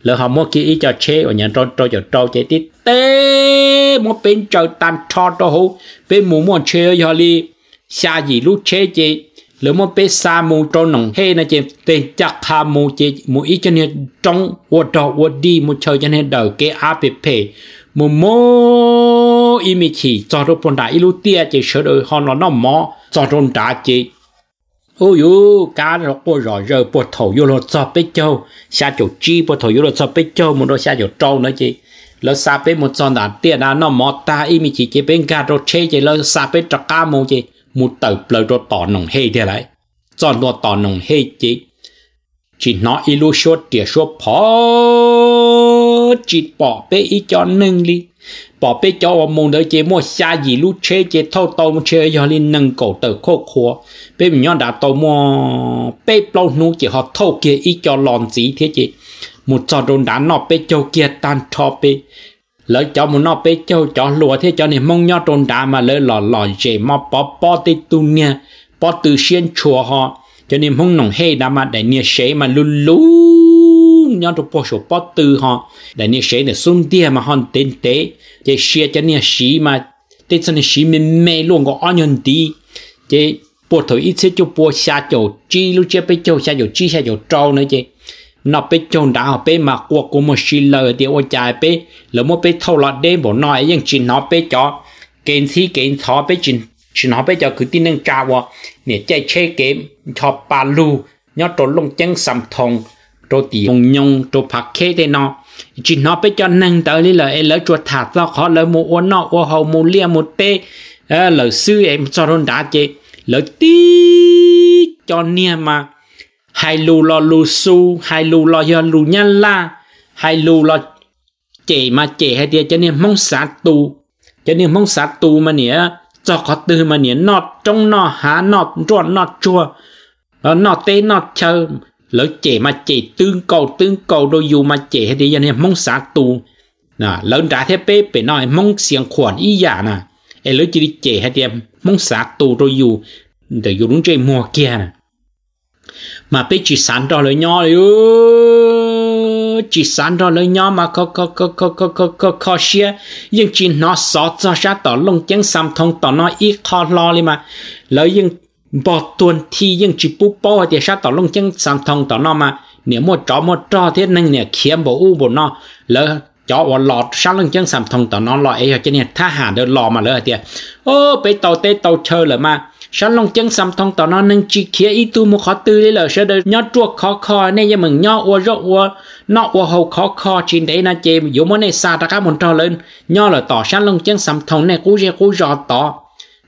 lỡ họ mua kia ý cho chế ở nhà trâu trâu cho trâu chế tít tê mua bên trời tan cho trâu hú bên mua mua chế ở li xa gì lúc chế chế lỡ mua bên xa mua trâu nồng hê nè chế tê chắc ha mua chế mua ý cho nên trong ô trâu ô đi mua chơi cho nên đời cái app mua mua ý mi chỉ cho trâu bồn đại ý lúc tia chế sửa đời họ nó nó mò cho trâu đá chế ô yo cá nó có rõ rơ bộ thầu vô lo cho bế châu xa chỗ chi bộ thầu vô lo cho bế châu muốn nó xa chỗ trâu nữa chứ, lỡ xa bế một son đàn tiền à nó mọt ta im mi chỉ chế bên gà rồi chế chị lỡ xa bế cho cá mù chị một tờ lỡ rồi tỏ nồng hê thế lại cho nó tỏ nồng hê chị chỉ nó ilu số tiền số phó chỉ bỏ bế ý cho nâng li bỏ bê cho ông mong đợi chế mua xa gì lúc chế chế thâu tàu mua chế cho lên nâng cổ tờ khô khô bê mình nhon đã tàu mua bê lâu nu chế họ thâu kia ít cho lòn gì thế chế, một trò đồn đá nọ bê châu kia tan cho bê lỡ cho một nọ bê châu cho lùa thế cho nên mong nhon đồn đá mà lỡ lò lò chế mà bỏ bỏ tê tu nha bỏ từ xuyên chùa họ cho nên mong nồng hay đá mà để nha chế mà lù lù nhau trong bộ số bao tư họ để nè sẽ này xung tia mà hòn tên tế để xe cho nè xí mà tên cho nè xí mình mê luôn có ăn nhân đi, để bộ thổi ít sẽ cho bộ xa chỗ chi lúc chơi bây chỗ xa chỗ chi xa chỗ trâu nữa chứ nó bây chỗ đã họ bây mà qua của một xí lờ thì ôi chạy bây lỡ một bây thâu lọt đêm bộ nói nhưng chỉ nó bây cho kênh thi kênh thọ bây chỉ chỉ nó bây giờ cứ tin nâng cao nè chạy chơi game cho ba lu nhớ trốn lông chân sầm thòng rồi thì ông nhung rồi phát khế thế nó chỉ nó bây cho nâng tới lý là em lỡ chuột thả ra khó lỡ mua uống nó uống hầu mua lia mua tê ờ, lỡ sư em cho nó đá chế lỡ tí cho nia mà hai lù lo lù su hai lù lo yo lù nhăn la hai lù lo chế mà chế hai thì cho nên mong xả tù cho nên mong xả tù mà nè cho có tư mà nè nọt trong nọ há nọt ruột nọt chua ờ, nó tê nọt chờ lỡ trẻ mà trẻ tương cầu tương cầu đôi dù mà trẻ hết thì dân em mong xá tù nà lỡ trả thế bê bê nói mong xiềng khoản ý giả nà ê lỡ chỉ đi trẻ hết em mong xá tù đôi dù để dù đúng chơi mùa kia nè mà bê chỉ sẵn đó lời nhỏ lời chỉ sẵn đó lời nhỏ mà có có có có có có có có xia nhưng chỉ nó xót cho sát tỏ lông chén xăm thông tỏ nó ít khó lo đi mà lỡ nhưng bỏ tuần thì nhưng chỉ bù bỏ thì sao tao lông chân sang thông tao nó mà nếu mà cho mà cho thế nên nè kiếm bộ u bộ nó lỡ cho bỏ lọt sao lông chân sang thông tao nó lọ ấy cho nên tha hà được lọ mà lỡ thì ô bị tàu tê tàu chơi lỡ mà sao lông chân sang thông tao nó nên chỉ kia ít tu một khó tư đấy lỡ sẽ được nhau chuột khó khó nên như mình nhau ô rốt ô nó ô hầu khó khó trên đấy là chê dù mà này xa ta các món trò lên nhau là tỏ sao lông chân sang thông này cú rè cú rò tỏ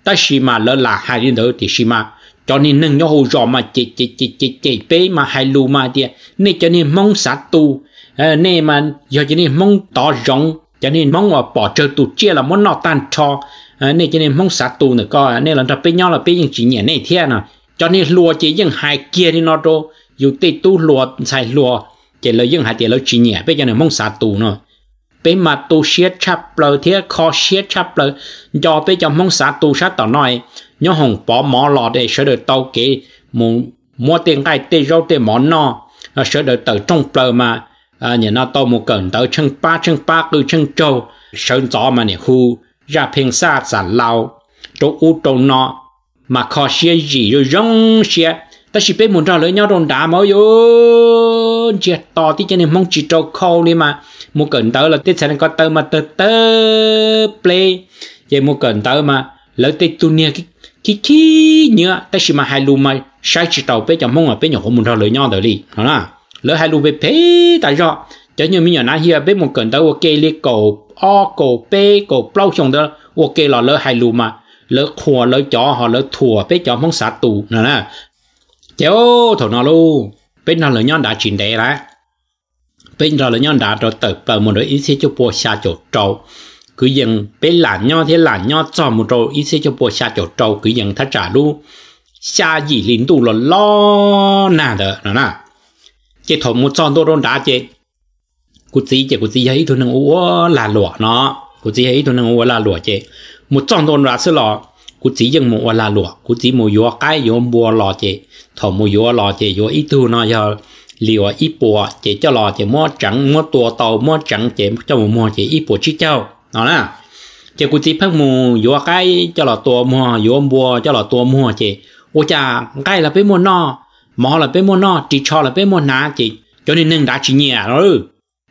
ta xì mà lỡ là hai đến đó thì xì mà cho nên nâng nhau hồ rõ mà chỉ chỉ chỉ chỉ chỉ bế mà hai lù mà đi nên cho nên mong sát tu ờ, nên mà giờ cho nên mong tỏ rộng cho nên mong mà bỏ chơi tu chia là muốn nó tan cho ờ, nên cho nên mong sát tu nữa coi nên là tập bế nhau là bế những chỉ nhẹ này thế à nào cho nên lùa chỉ những hai kia thì nó đâu dù tê tu lùa xài lùa chỉ là những hai tiền là chỉ nhẹ bây giờ này mong sát tu nữa bế mà tu siết chắp lời thế khó siết chắp lời do bây giờ mong sát tu sát tỏ nói nhớ hồng bỏ mỏ lò để sửa được tàu kỹ muốn mua tiền cái tê rau tê món no nó sửa được từ trong bờ mà à, nhà nó tàu một cần tàu chân ba chân ba cứ chân châu sơn gió mà nè hu ra phiên xa sản lao chỗ u chỗ nó mà khó xe gì rồi rong xe ta chỉ biết muốn ra lỡ nhau đồn đá mới yo chia to tí cho nên mong chỉ trâu khâu đi mà một cần tớ là tiết sẽ có tớ mà tớ tớ play vậy một cần tớ mà lỡ tê tu nia cái cái chi nhựa ta chỉ mà hai lu mà sai chỉ tàu bé chồng mông ở à, bé nhỏ không muốn ra lỡ nhau đời đi hả nà, lỡ hai lu bé bé tại do cho như mình nhỏ nãy hiệp à, bé một cần đâu ok li cổ, o cổ, p cổ, plau chồng đó ok là lỡ hai lu mà lỡ khua lỡ chó họ lỡ thua bé chồng mông sát tù hả nà, chéo thổ nào lu bé nào lỡ nhau đã chỉnh đẻ ra bên nào là nhau đã rồi tập vào một đứa ít xíu cho bùa xa chỗ trâu cứ dừng bé lản nho thế lản nho cho một trâu ít sẽ cho bộ xa chỗ trâu cứ dừng thắt trả đu xa gì lính tù lo lo nà đó, nó nà chế thổ một tròn đô đôn đá chế cụ chỉ chế cụ chỉ ấy thôi năng úa là lụa nó cụ chỉ ấy thôi năng úa là lụa chế một tròn đôn đá sẽ lọ cụ chỉ dừng một là lụa cụ chỉ một yếu cái yếu bùa lọ chế thổ một yếu lọ chế yếu ít tu nó giờ liều ít bùa chế cho lọ chế mua trắng mua tua tàu mua trắng chế cho mua chế ít bùa chứ cháu nó là chỉ cụ chỉ phát mù vô cái cho là tua mua vô bùa cho là tua mua chị ô cha cái là bé mua nọ, mò là bé mua nọ, chỉ cho là bé mua ná chị cho nên nâng đã chỉ nhẹ rồi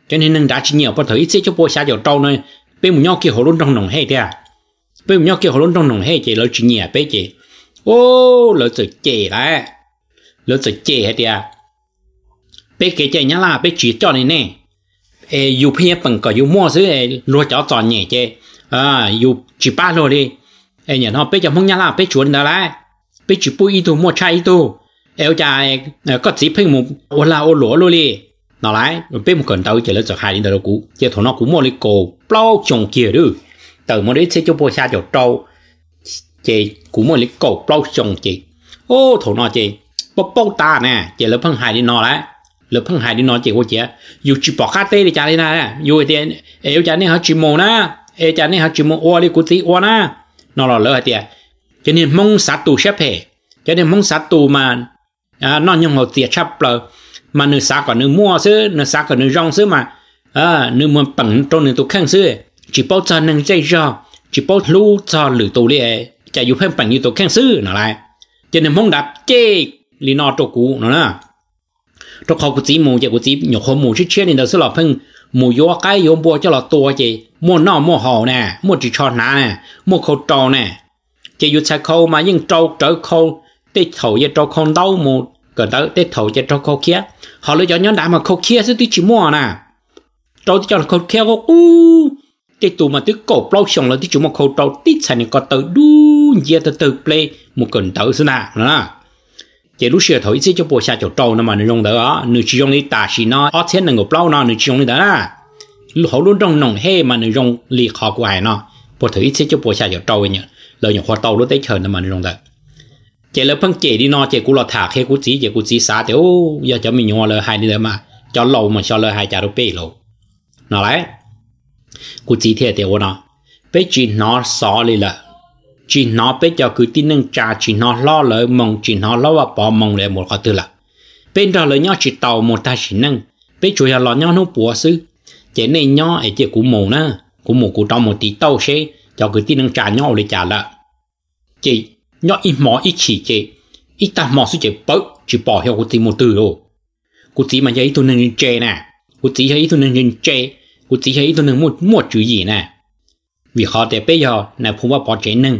cho nên nâng đã chỉ nhẹ có thể ít cho bố xa vào trâu này, bé mua nhau kia hồ luôn trong nồng hay thế à? bé mua nhau kia hồ luôn trong nồng hay chị lợi chỉ nhẹ bé chị ô lợi chỉ chè đấy lợi chỉ chè hay thế bé cái chạy nhá là bé chỉ cho này nè e yu phi phần có yu mua xứ e lúa chó tròn nhẹ chê à yu chỉ ba lô đi e nhận họ bé cho mong nhá là chuẩn đó lá bé chỉ bui ít mua chai ít eo cha e có chỉ phim một ô la ô đi nó lại bé một cần tàu chỉ là cho đến đầu cũ chỉ thằng nó cũng mua lấy cổ bao chồng kia đứ từ mua đấy sẽ cho bôi xa cho trâu chị cũng mua lấy cổ bao chồng chị ô thằng nó chị bóc bóc ta nè chị là phân hai đi nó lại lỡ phăng hại đi nói chị cô chị dù chỉ khát tê đi chả đi na dù tiền yêu chả nên họ mồ na yêu chả nên họ mồ ô đi cô tí ô na nó là lỡ tiền cho nên mong sát tù xếp hệ cho nên mong sát tù mà à, nó nhưng mà tiền chấp lờ mà nữ còn nữ mua xứ nữ sát còn nữ rong xứ mà à nữ bẩn trôn nữ tụ khăn xứ chỉ bao giờ nâng dây cho chỉ bao lưu cho lử tù đi chả dù phim bẩn như tụ khăn xứ nó lại cho nên mong đạp chê lý nó tụ cũ nè trong khâu của chỉ mù chỉ của chỉ nhỏ khâu mù chứ chia nên đó sẽ là phân mù gió cái gió bùa cho là tua chị mua nọ mua hồ nè mua chỉ cho nà nè mua khâu trâu nè chỉ dụ sai khâu mà nhưng trâu trở khâu tê thầu cho trâu không đâu mù gần tới tê thầu cho trâu khâu kia họ lấy cho nhóm đã mà khâu kia sẽ tôi chỉ mua nè trâu cho khâu kia có u tê tụ mà tôi cổ bao xong là tôi chỉ mua khâu trâu tít sai này có tới đu giờ tới từ play một cần tới xin nè nè chỉ lúc xưa thôi chỉ cho bộ xa chỗ trâu nó mà nó dùng được đó nó chỉ dùng để tà xì nó ở trên nó ngọc lâu nó nó chỉ dùng đi đó là lúc họ luôn trong nồng he mà nó dùng lì khó của ai nó bộ thử chỉ cho bộ xa chỗ trâu nhỉ lời những khoa tàu lúc đấy chờ nó mà nó dùng được, chỉ là phân chỉ đi nó chỉ cũng là thả khi cũng chỉ chỉ cũng chỉ xả thì ô giờ cho mình nhồi lời hai đi đấy mà cho lâu mà cho lời hai trả được bảy lâu nó lại cũng chỉ thiệt thì ô nó bây chỉ nó xóa đi là chỉ nó bây giờ cứ tin nâng trà chỉ nó lo lỡ mong chỉ nó lo và bỏ mong lại một cái thứ là bên đó lời nhau chỉ tàu một ta chỉ nâng bây chủ yếu lo nhau nó bùa sư chế này nhau ấy chế cú mù nè cú mù cú trong một tí tàu xe cho cứ tin nâng trà nhau để trả lợ chị nhau ít mỏ ít chỉ chị ít ta mỏ sư chế bớt chỉ bỏ theo cú tí một từ rồi cú tí mà giấy tôi nâng chê nè cú tí giấy tôi nâng chê cú tí giấy tôi nâng một một chữ gì nè vì họ để bây giờ là không có bỏ chế nâng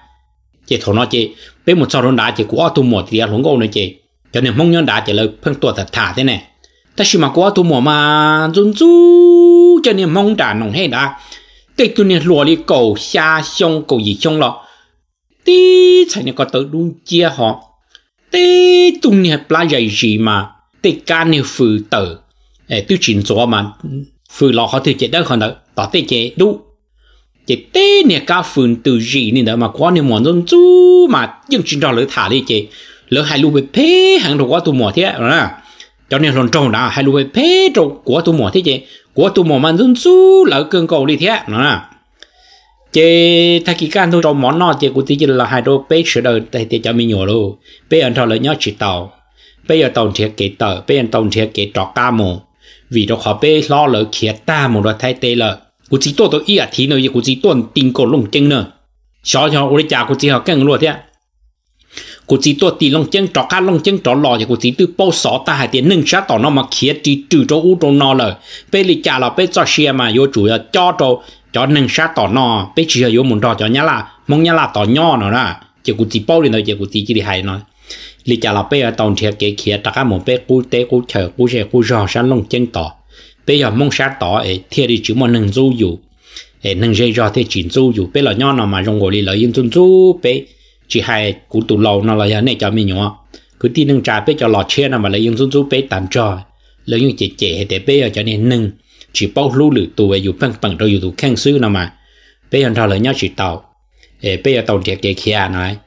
chỉ thổ nó chỉ bên một sau đó đã chỉ của tu mùa thì ăn lúng gỗ này chỉ cho nên mong nhân đã chỉ là phân tuột thật thả thế này ta chỉ mà của tu mùa mà run rú cho nên mong đã nồng hay đã, cái tu nên lùa đi cầu xa sông cầu gì sông lo, tí chạy nên có tới đun chia họ tí tu nên plá dày gì mà tí ca nên phừ tử tiêu chính chỗ mà phừ lọ họ thì chỉ đơn còn đó tỏ tí chỉ đúng chế tê nè cá phun từ gì nên đó mà qua nè mòn dân chú mà dân chuyên đạo lỡ thả đi chị lỡ hai lùi bị phê hàng đầu qua tu mỏ thế à cho nên lần trong đó hai lùi bị phê trong quá tu mỏ thế chị quá tu mỏ mà dân chú lỡ cơn cầu đi thế à chị thay kỳ can thôi trong món nọ chị của tí chế là hai đô bê sửa đời thì thì cho mình nhỏ luôn bê anh thọ lợi nhớ chỉ tàu bây giờ tàu thiệt kế tờ bây anh tàu thiệt kế trọ ca mồ vì đó khó bê lo lỡ kia ta một đợt thay tê lợi กูจีโตตัวเอียทีเนยกูจีต้นติงโกลงเจงเนอชอชออุริจากูจีเขาแกงรัวเทียกูจีตัวตีลงเจงจอกาลงเจงจอหล่อจากูจีตื้อโป้สอตาหายเตียนหนึ่งชาต่อนอมาเขียจีจือโจอูโจนอเลยเปริจาเราเปจอเชียมาโยจุยจอโจจอหนึ่งชาต่อนอเปเชียโยมุนดอจอเนี้ยละมงเนี้ยละต่อย่อเนาะนะจากูจีโป้เลยเนาะจากูจีจีดีไฮเนาะลิจาเราเปตอนเทียเกียตะก้าหมุนเปกูเตกูเฉกูเชกูจอฉันลงเจงต่อ bây giờ mong sát tỏ ấy thiệt đi chứ mà nâng du dù ấy nâng dây cho thế chỉ du dù bây giờ nhau nào mà rong ngồi đi lấy yên tuân du bây chỉ hai cú tụ lâu nó là giờ này cho mình nhọ cứ tin nâng trà bây cho lọt chia nào mà lấy yên tuân du bây tạm cho lấy những chị trẻ để bây giờ cho nên nâng chỉ bao lưu lử tụ ấy dù phân bằng rồi dù tụ sư nào mà bây giờ thọ lấy nhau chỉ tàu ấy bây giờ tàu trẻ kia kia à nói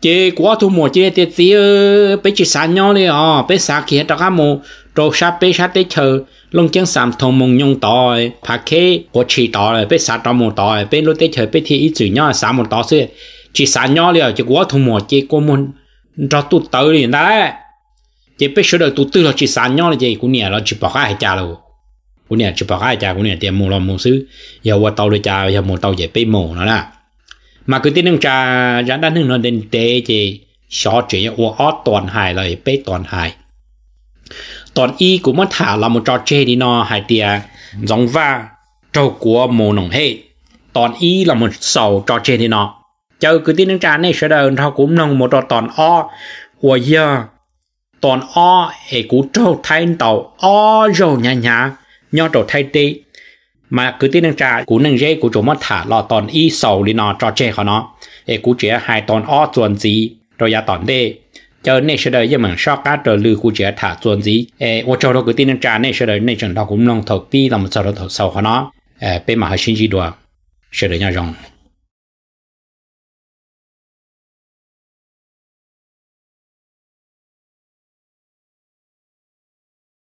chế quá thu mùa chế tiết tí bây bé chỉ sáng nhau đi ờ bây sáng kia đó các mù trâu sát bé sát tế chờ lông chân sám thông mông nhung tòi phá khê có chỉ tòi bây sáng đó mù tòi bé lúc tế chờ bây thì ít chữ nhau sáng mù tòi xưa chỉ sáng nhau đi ờ chỉ quá thu mùa chế cô môn cho tụ tớ đi đấy chế bé sửa đời tụ tư là chỉ sáng nhau đi chế cũng nè, là chỉ bỏ khai trả luôn, cũng nè, chỉ bỏ khai trả cũng nè, tiền mù lòng mù xứ giờ qua tàu đi trả giờ mù tàu về bây mù nữa nè mà cứ tin ông cha giá đan hưng nó đến tế chỉ xó chỉ ô ót toàn hài là bế toàn hài toàn y cũng mất thả là một trò chơi đi nó hài tia giống va trâu của mồ nồng hệ toàn y là một sầu trò chơi đi nó chờ cứ tin ông cha này sẽ đời thao cũng nồng một trò toàn o của giờ toàn o hệ cú trâu thay tàu o rồi nhà nhà nhau trâu thay tê mà cứ tin rằng trà cú năng dây cú chỗ mất thả lò tòn y sầu đi nó cho che khó nó để cú chỉ hai tòn o chuẩn gì rồi giá tòn đê cho nên sẽ đợi giờ mình so cá trở lưu cú chỉ thả chuẩn gì ê ô cho nó cứ tin rằng trà nên sẽ đợi nên chẳng đó cũng nông thầu pi làm sao đó thầu sầu khó nó ê bên mà hơi sinh gì đùa sẽ đợi nhau rồng